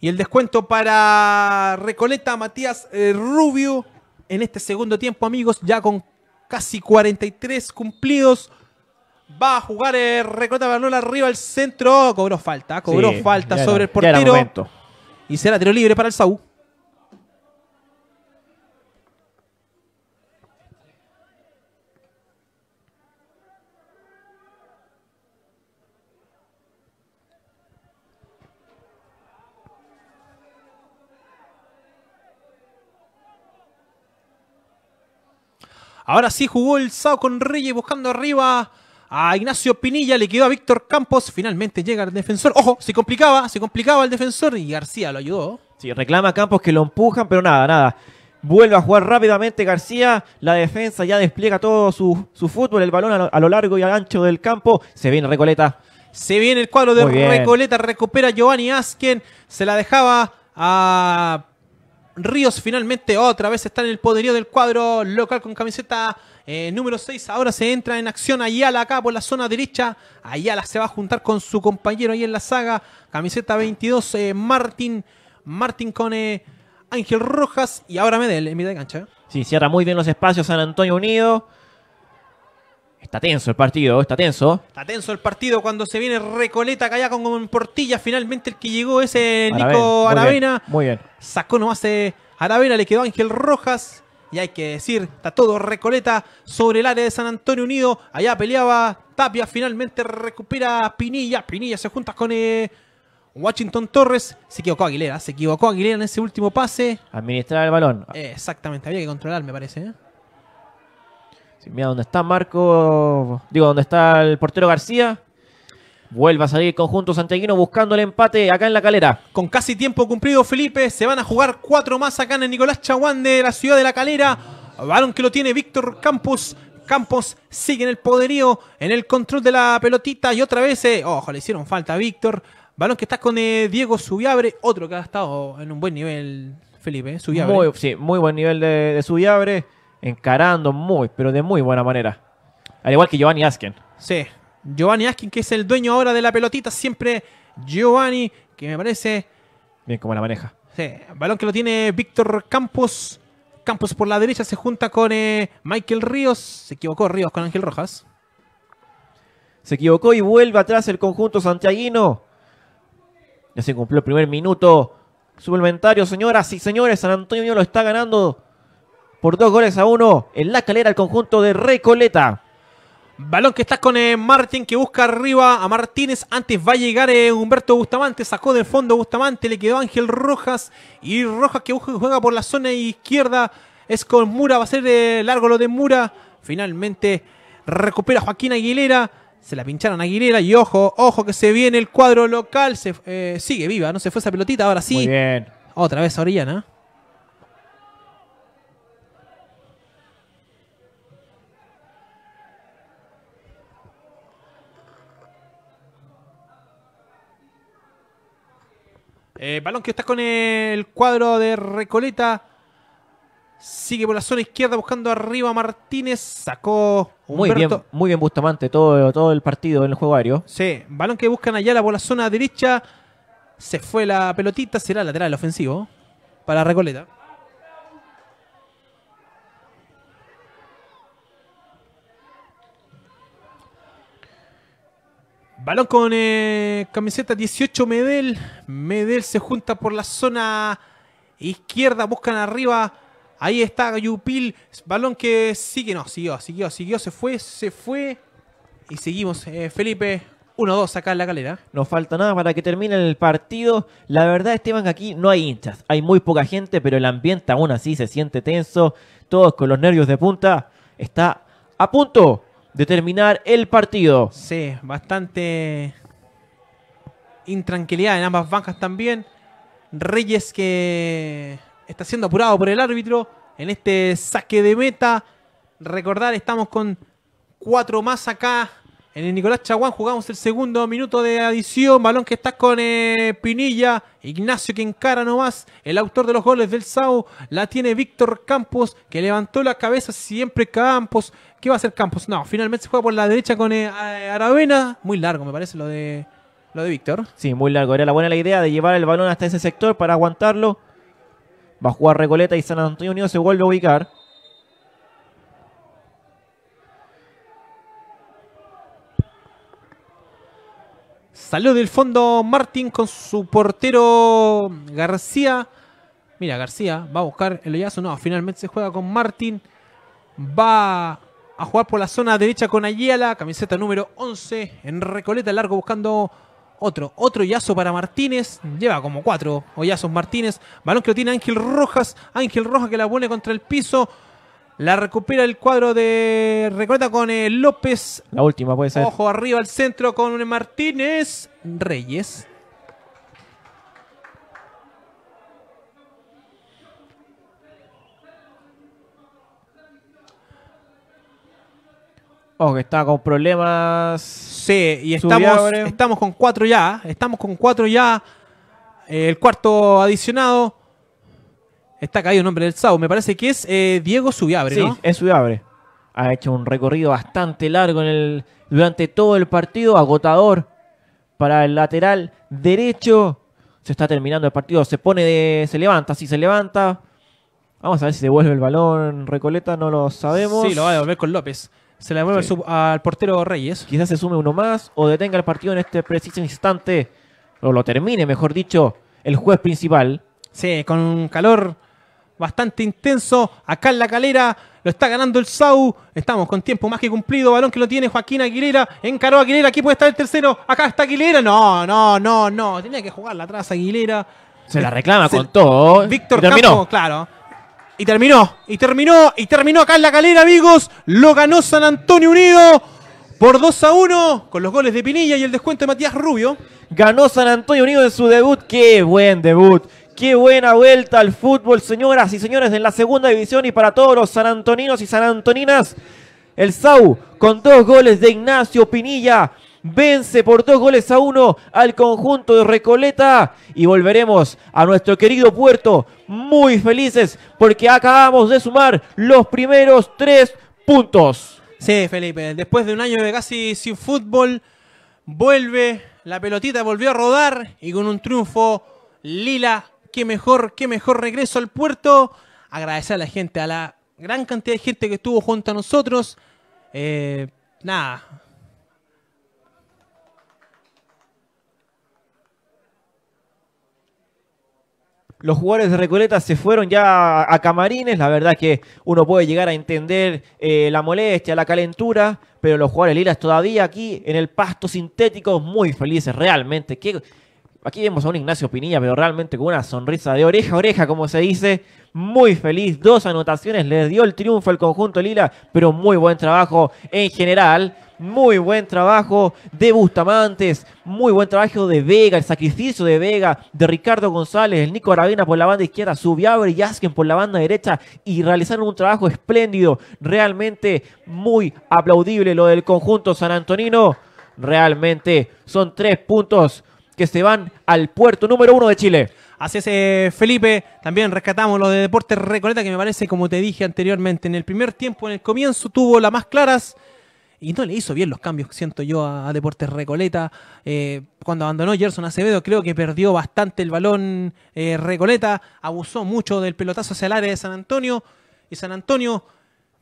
Y el descuento para Recoleta Matías eh, Rubio en este segundo tiempo, amigos, ya con casi 43 cumplidos. Va a jugar eh, Recoleta Bernola arriba al centro. Oh, cobró falta, cobró falta sobre el portero. Y será tiro libre para el Saúl. Ahora sí jugó el Sao con Reyes buscando arriba a Ignacio Pinilla, le quedó a Víctor Campos. Finalmente llega el defensor. Ojo, se complicaba, se complicaba el defensor y García lo ayudó. Sí, reclama Campos que lo empujan, pero nada, nada. Vuelve a jugar rápidamente García. La defensa ya despliega todo su, fútbol, el balón a lo, largo y al ancho del campo. Se viene Recoleta. Se viene el cuadro de Recoleta, recupera Giovanni Asken. Se la dejaba a Ríos finalmente otra vez está en el poderío del cuadro local con camiseta eh, número 6. Ahora se entra en acción Ayala acá por la zona derecha. Ayala se va a juntar con su compañero ahí en la saga. Camiseta 22, eh, Martín. Martín con eh, Ángel Rojas y ahora Medel en mitad de cancha. Sí, cierra muy bien los espacios San Antonio Unido. Está tenso el partido, está tenso. Está tenso el partido cuando se viene Recoleta allá con, Portilla. Finalmente el que llegó es Nico Aravena. Muy, bien. Sacó nomás eh, Aravena, le quedó Ángel Rojas. Y hay que decir, está todo Recoleta sobre el área de San Antonio Unido. Allá peleaba Tapia, finalmente recupera Pinilla. Pinilla se junta con eh, Washington Torres. Se equivocó Aguilera, se equivocó Aguilera en ese último pase. Administrar el balón. exactamente, había que controlar, me parece. ¿eh? mira, dónde está Marco, digo, dónde está el portero García. Vuelve a salir el conjunto santiaguino buscando el empate acá en la calera. Con casi tiempo cumplido, Felipe. Se van a jugar cuatro más acá en el Nicolás Chaguán de la ciudad de la calera. Balón que lo tiene Víctor Campos. Campos sigue en el poderío, en el control de la pelotita. Y otra vez, eh, ojo, le hicieron falta a Víctor. Balón que está con eh, Diego Subiabre. Otro que ha estado en un buen nivel, Felipe. Eh, Muy, sí, muy buen nivel de, de Subiabre encarando muy, pero de muy buena manera. Al igual que Giovanni Asken. Sí, Giovanni Askin, que es el dueño ahora de la pelotita, siempre Giovanni, que me parece. Bien, como la maneja. Sí, balón que lo tiene Víctor Campos. Campos por la derecha se junta con eh, Michael Ríos. Se equivocó Ríos con Ángel Rojas. Se equivocó y vuelve atrás el conjunto santiaguino. Ya se cumplió el primer minuto suplementario, señoras y señores. San Antonio lo está ganando por dos goles a uno en la escalera el conjunto de Recoleta. Balón que está con eh, Martín que busca arriba a Martínez. Antes va a llegar eh, Humberto Bustamante. Sacó del fondo Bustamante. Le quedó Ángel Rojas. Y Rojas que juega por la zona izquierda. Es con Mura. Va a ser eh, largo lo de Mura. Finalmente recupera Joaquín Aguilera. Se la pincharon Aguilera. Y ojo, ojo que se viene el cuadro local. Se, sigue viva, no se fue esa pelotita. Ahora sí. Muy bien. Otra vez Orellana. Eh, balón que está con el cuadro de Recoleta. Sigue por la zona izquierda buscando arriba Martínez. Sacó Muy bien, muy bien Bustamante, todo, todo el partido en el juego aéreo. Sí, balón que buscan Ayala por la zona derecha. Se fue la pelotita, será lateral ofensivo para Recoleta. Balón con eh, camiseta 18 Medel. Medel se junta por la zona izquierda, buscan arriba. Ahí está Yupil. Balón que sigue, no, siguió, siguió, siguió, se fue, se fue. Y seguimos, eh, Felipe. 1-2 acá en la calera. No falta nada para que termine el partido. La verdad, Esteban, que aquí no hay hinchas. Hay muy poca gente, pero el ambiente aún así se siente tenso. Todos con los nervios de punta. Está a punto Determinar el partido. Sí, bastante intranquilidad en ambas bancas también. Reyes que está siendo apurado por el árbitro en este saque de meta. Recordar, estamos con cuatro más acá. En el Nicolás Chaguán jugamos el segundo minuto de adición. Balón que está con eh, Pinilla. Ignacio que encara nomás. El autor de los goles del SAU. La tiene Víctor Campos. Que levantó la cabeza siempre Campos. ¿Qué va a hacer Campos? No, finalmente se juega por la derecha con eh, Aravena. Muy largo, me parece, lo de, lo de Víctor. Sí, muy largo. Era la buena la idea de llevar el balón hasta ese sector para aguantarlo. Va a jugar Recoleta y San Antonio Unido se vuelve a ubicar. Salió del fondo Martín con su portero García. Mira, García va a buscar el hoyazo. No, finalmente se juega con Martín. Va a jugar por la zona derecha con Ayala, camiseta número 11 en Recoleta Largo buscando otro, otro yazo para Martínez, lleva como cuatro hoyazos Martínez, balón que lo tiene Ángel Rojas, Ángel Rojas que la pone contra el piso, la recupera el cuadro de Recoleta con eh, López. La última puede ser. Ojo arriba al centro con Martínez. Reyes. Oh, que está con problemas. Sí, y estamos, estamos con cuatro ya. Estamos con cuatro ya. Eh, el cuarto adicionado. Está caído el nombre del SAU. Me parece que es eh, Diego Subiabre, sí, es Subiabre. Ha hecho un recorrido bastante largo en el, durante todo el partido, agotador para el lateral derecho. Se está terminando el partido, se pone de, se levanta, sí se levanta. Vamos a ver si devuelve el balón Recoleta, no lo sabemos. Sí, lo va a devolver con López. Se la devuelve al, portero Reyes. Quizás se sume uno más o detenga el partido en este preciso instante. O lo termine, mejor dicho, el juez principal. Sí, con un calor bastante intenso. Acá en la calera lo está ganando el Sau. Estamos con tiempo más que cumplido. Balón que lo tiene Joaquín Aguilera. Encaró Aguilera. Aquí puede estar el tercero. Acá está Aguilera. No, no, no, no. Tenía que jugar la atrás Aguilera. Se la reclama con todo. Víctor terminó, claro. Y terminó, y terminó, y terminó acá en la calera, amigos. Lo ganó San Antonio Unido por 2 a 1 con los goles de Pinilla y el descuento de Matías Rubio. Ganó San Antonio Unido en su debut. ¡Qué buen debut! Qué buena vuelta al fútbol, señoras y señores, en la segunda división y para todos los sanantoninos y sanantoninas. El SAU con dos goles de Ignacio Pinilla vence por dos goles a uno al conjunto de Recoleta y volveremos a nuestro querido puerto muy felices porque acabamos de sumar los primeros tres puntos. Sí, Felipe, después de un año de casi sin fútbol, vuelve, la pelotita volvió a rodar y con un triunfo lila, qué mejor, qué mejor regreso al puerto. Agradecer a la gente, a la gran cantidad de gente que estuvo junto a nosotros. Eh, nada, los jugadores de Recoleta se fueron ya a camarines. La verdad que uno puede llegar a entender eh, la molestia, la calentura, pero los jugadores lilas todavía aquí en el pasto sintético muy felices, realmente. Aquí vemos a un Ignacio Pinilla, pero realmente con una sonrisa de oreja a oreja, como se dice. Muy feliz, dos anotaciones, le dio el triunfo al conjunto Lila, pero muy buen trabajo en general. Muy buen trabajo de Bustamantes, muy buen trabajo de Vega, el sacrificio de Vega, de Ricardo González, el Nico Aravena por la banda izquierda, Subiabre y Asken por la banda derecha y realizaron un trabajo espléndido, realmente muy aplaudible lo del conjunto San Antonino. Realmente son tres puntos que se van al puerto número uno de Chile. Así es, eh, Felipe. También rescatamos lo de Deportes Recoleta, que me parece, como te dije anteriormente, en el primer tiempo, en el comienzo, tuvo las más claras y no le hizo bien los cambios, siento yo, a, Deportes Recoleta. Eh, cuando abandonó Gerson Acevedo, creo que perdió bastante el balón eh, Recoleta, abusó mucho del pelotazo hacia el área de San Antonio, y San Antonio,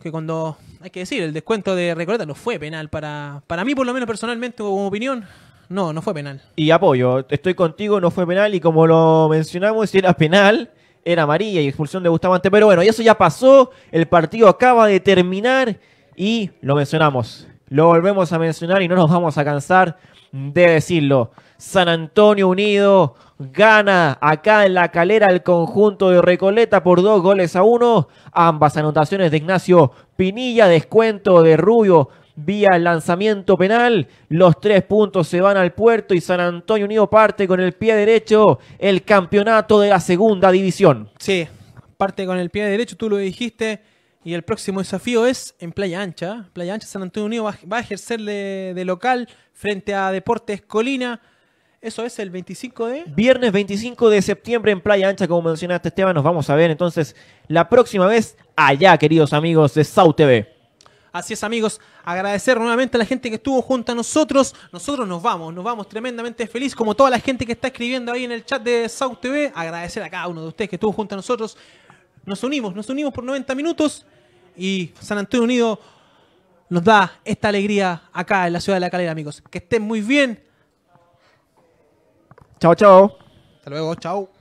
que cuando, hay que decir, el descuento de Recoleta no fue penal para, para mí, por lo menos personalmente, como opinión, no, no fue penal. Y apoyo, estoy contigo, no fue penal y como lo mencionamos, si era penal, era amarilla y expulsión de Bustamante. Pero bueno, eso ya pasó, el partido acaba de terminar y lo mencionamos. Lo volvemos a mencionar y no nos vamos a cansar de decirlo. San Antonio Unido gana acá en la calera el conjunto de Recoleta por dos goles a uno. Ambas anotaciones de Ignacio Pinilla, descuento de Rubio vía el lanzamiento penal. Los tres puntos se van al puerto y San Antonio Unido parte con el pie derecho el campeonato de la segunda división. Sí, parte con el pie derecho, tú lo dijiste. Y el próximo desafío es en Playa Ancha. Playa Ancha San Antonio Unido va, a ejercer de, local frente a Deportes Colina. Eso es el 25 de... Viernes 25 de septiembre en Playa Ancha, como mencionaste Esteban. Nos vamos a ver entonces la próxima vez allá, queridos amigos de Sau TV. Así es, amigos. Agradecer nuevamente a la gente que estuvo junto a nosotros. Nosotros nos vamos, nos vamos tremendamente feliz, como toda la gente que está escribiendo ahí en el chat de South TV. Agradecer a cada uno de ustedes que estuvo junto a nosotros nos unimos, nos unimos por 90 minutos y San Antonio Unido nos da esta alegría acá en la ciudad de La Calera, amigos. Que estén muy bien. Chao, chao. Hasta luego, chao.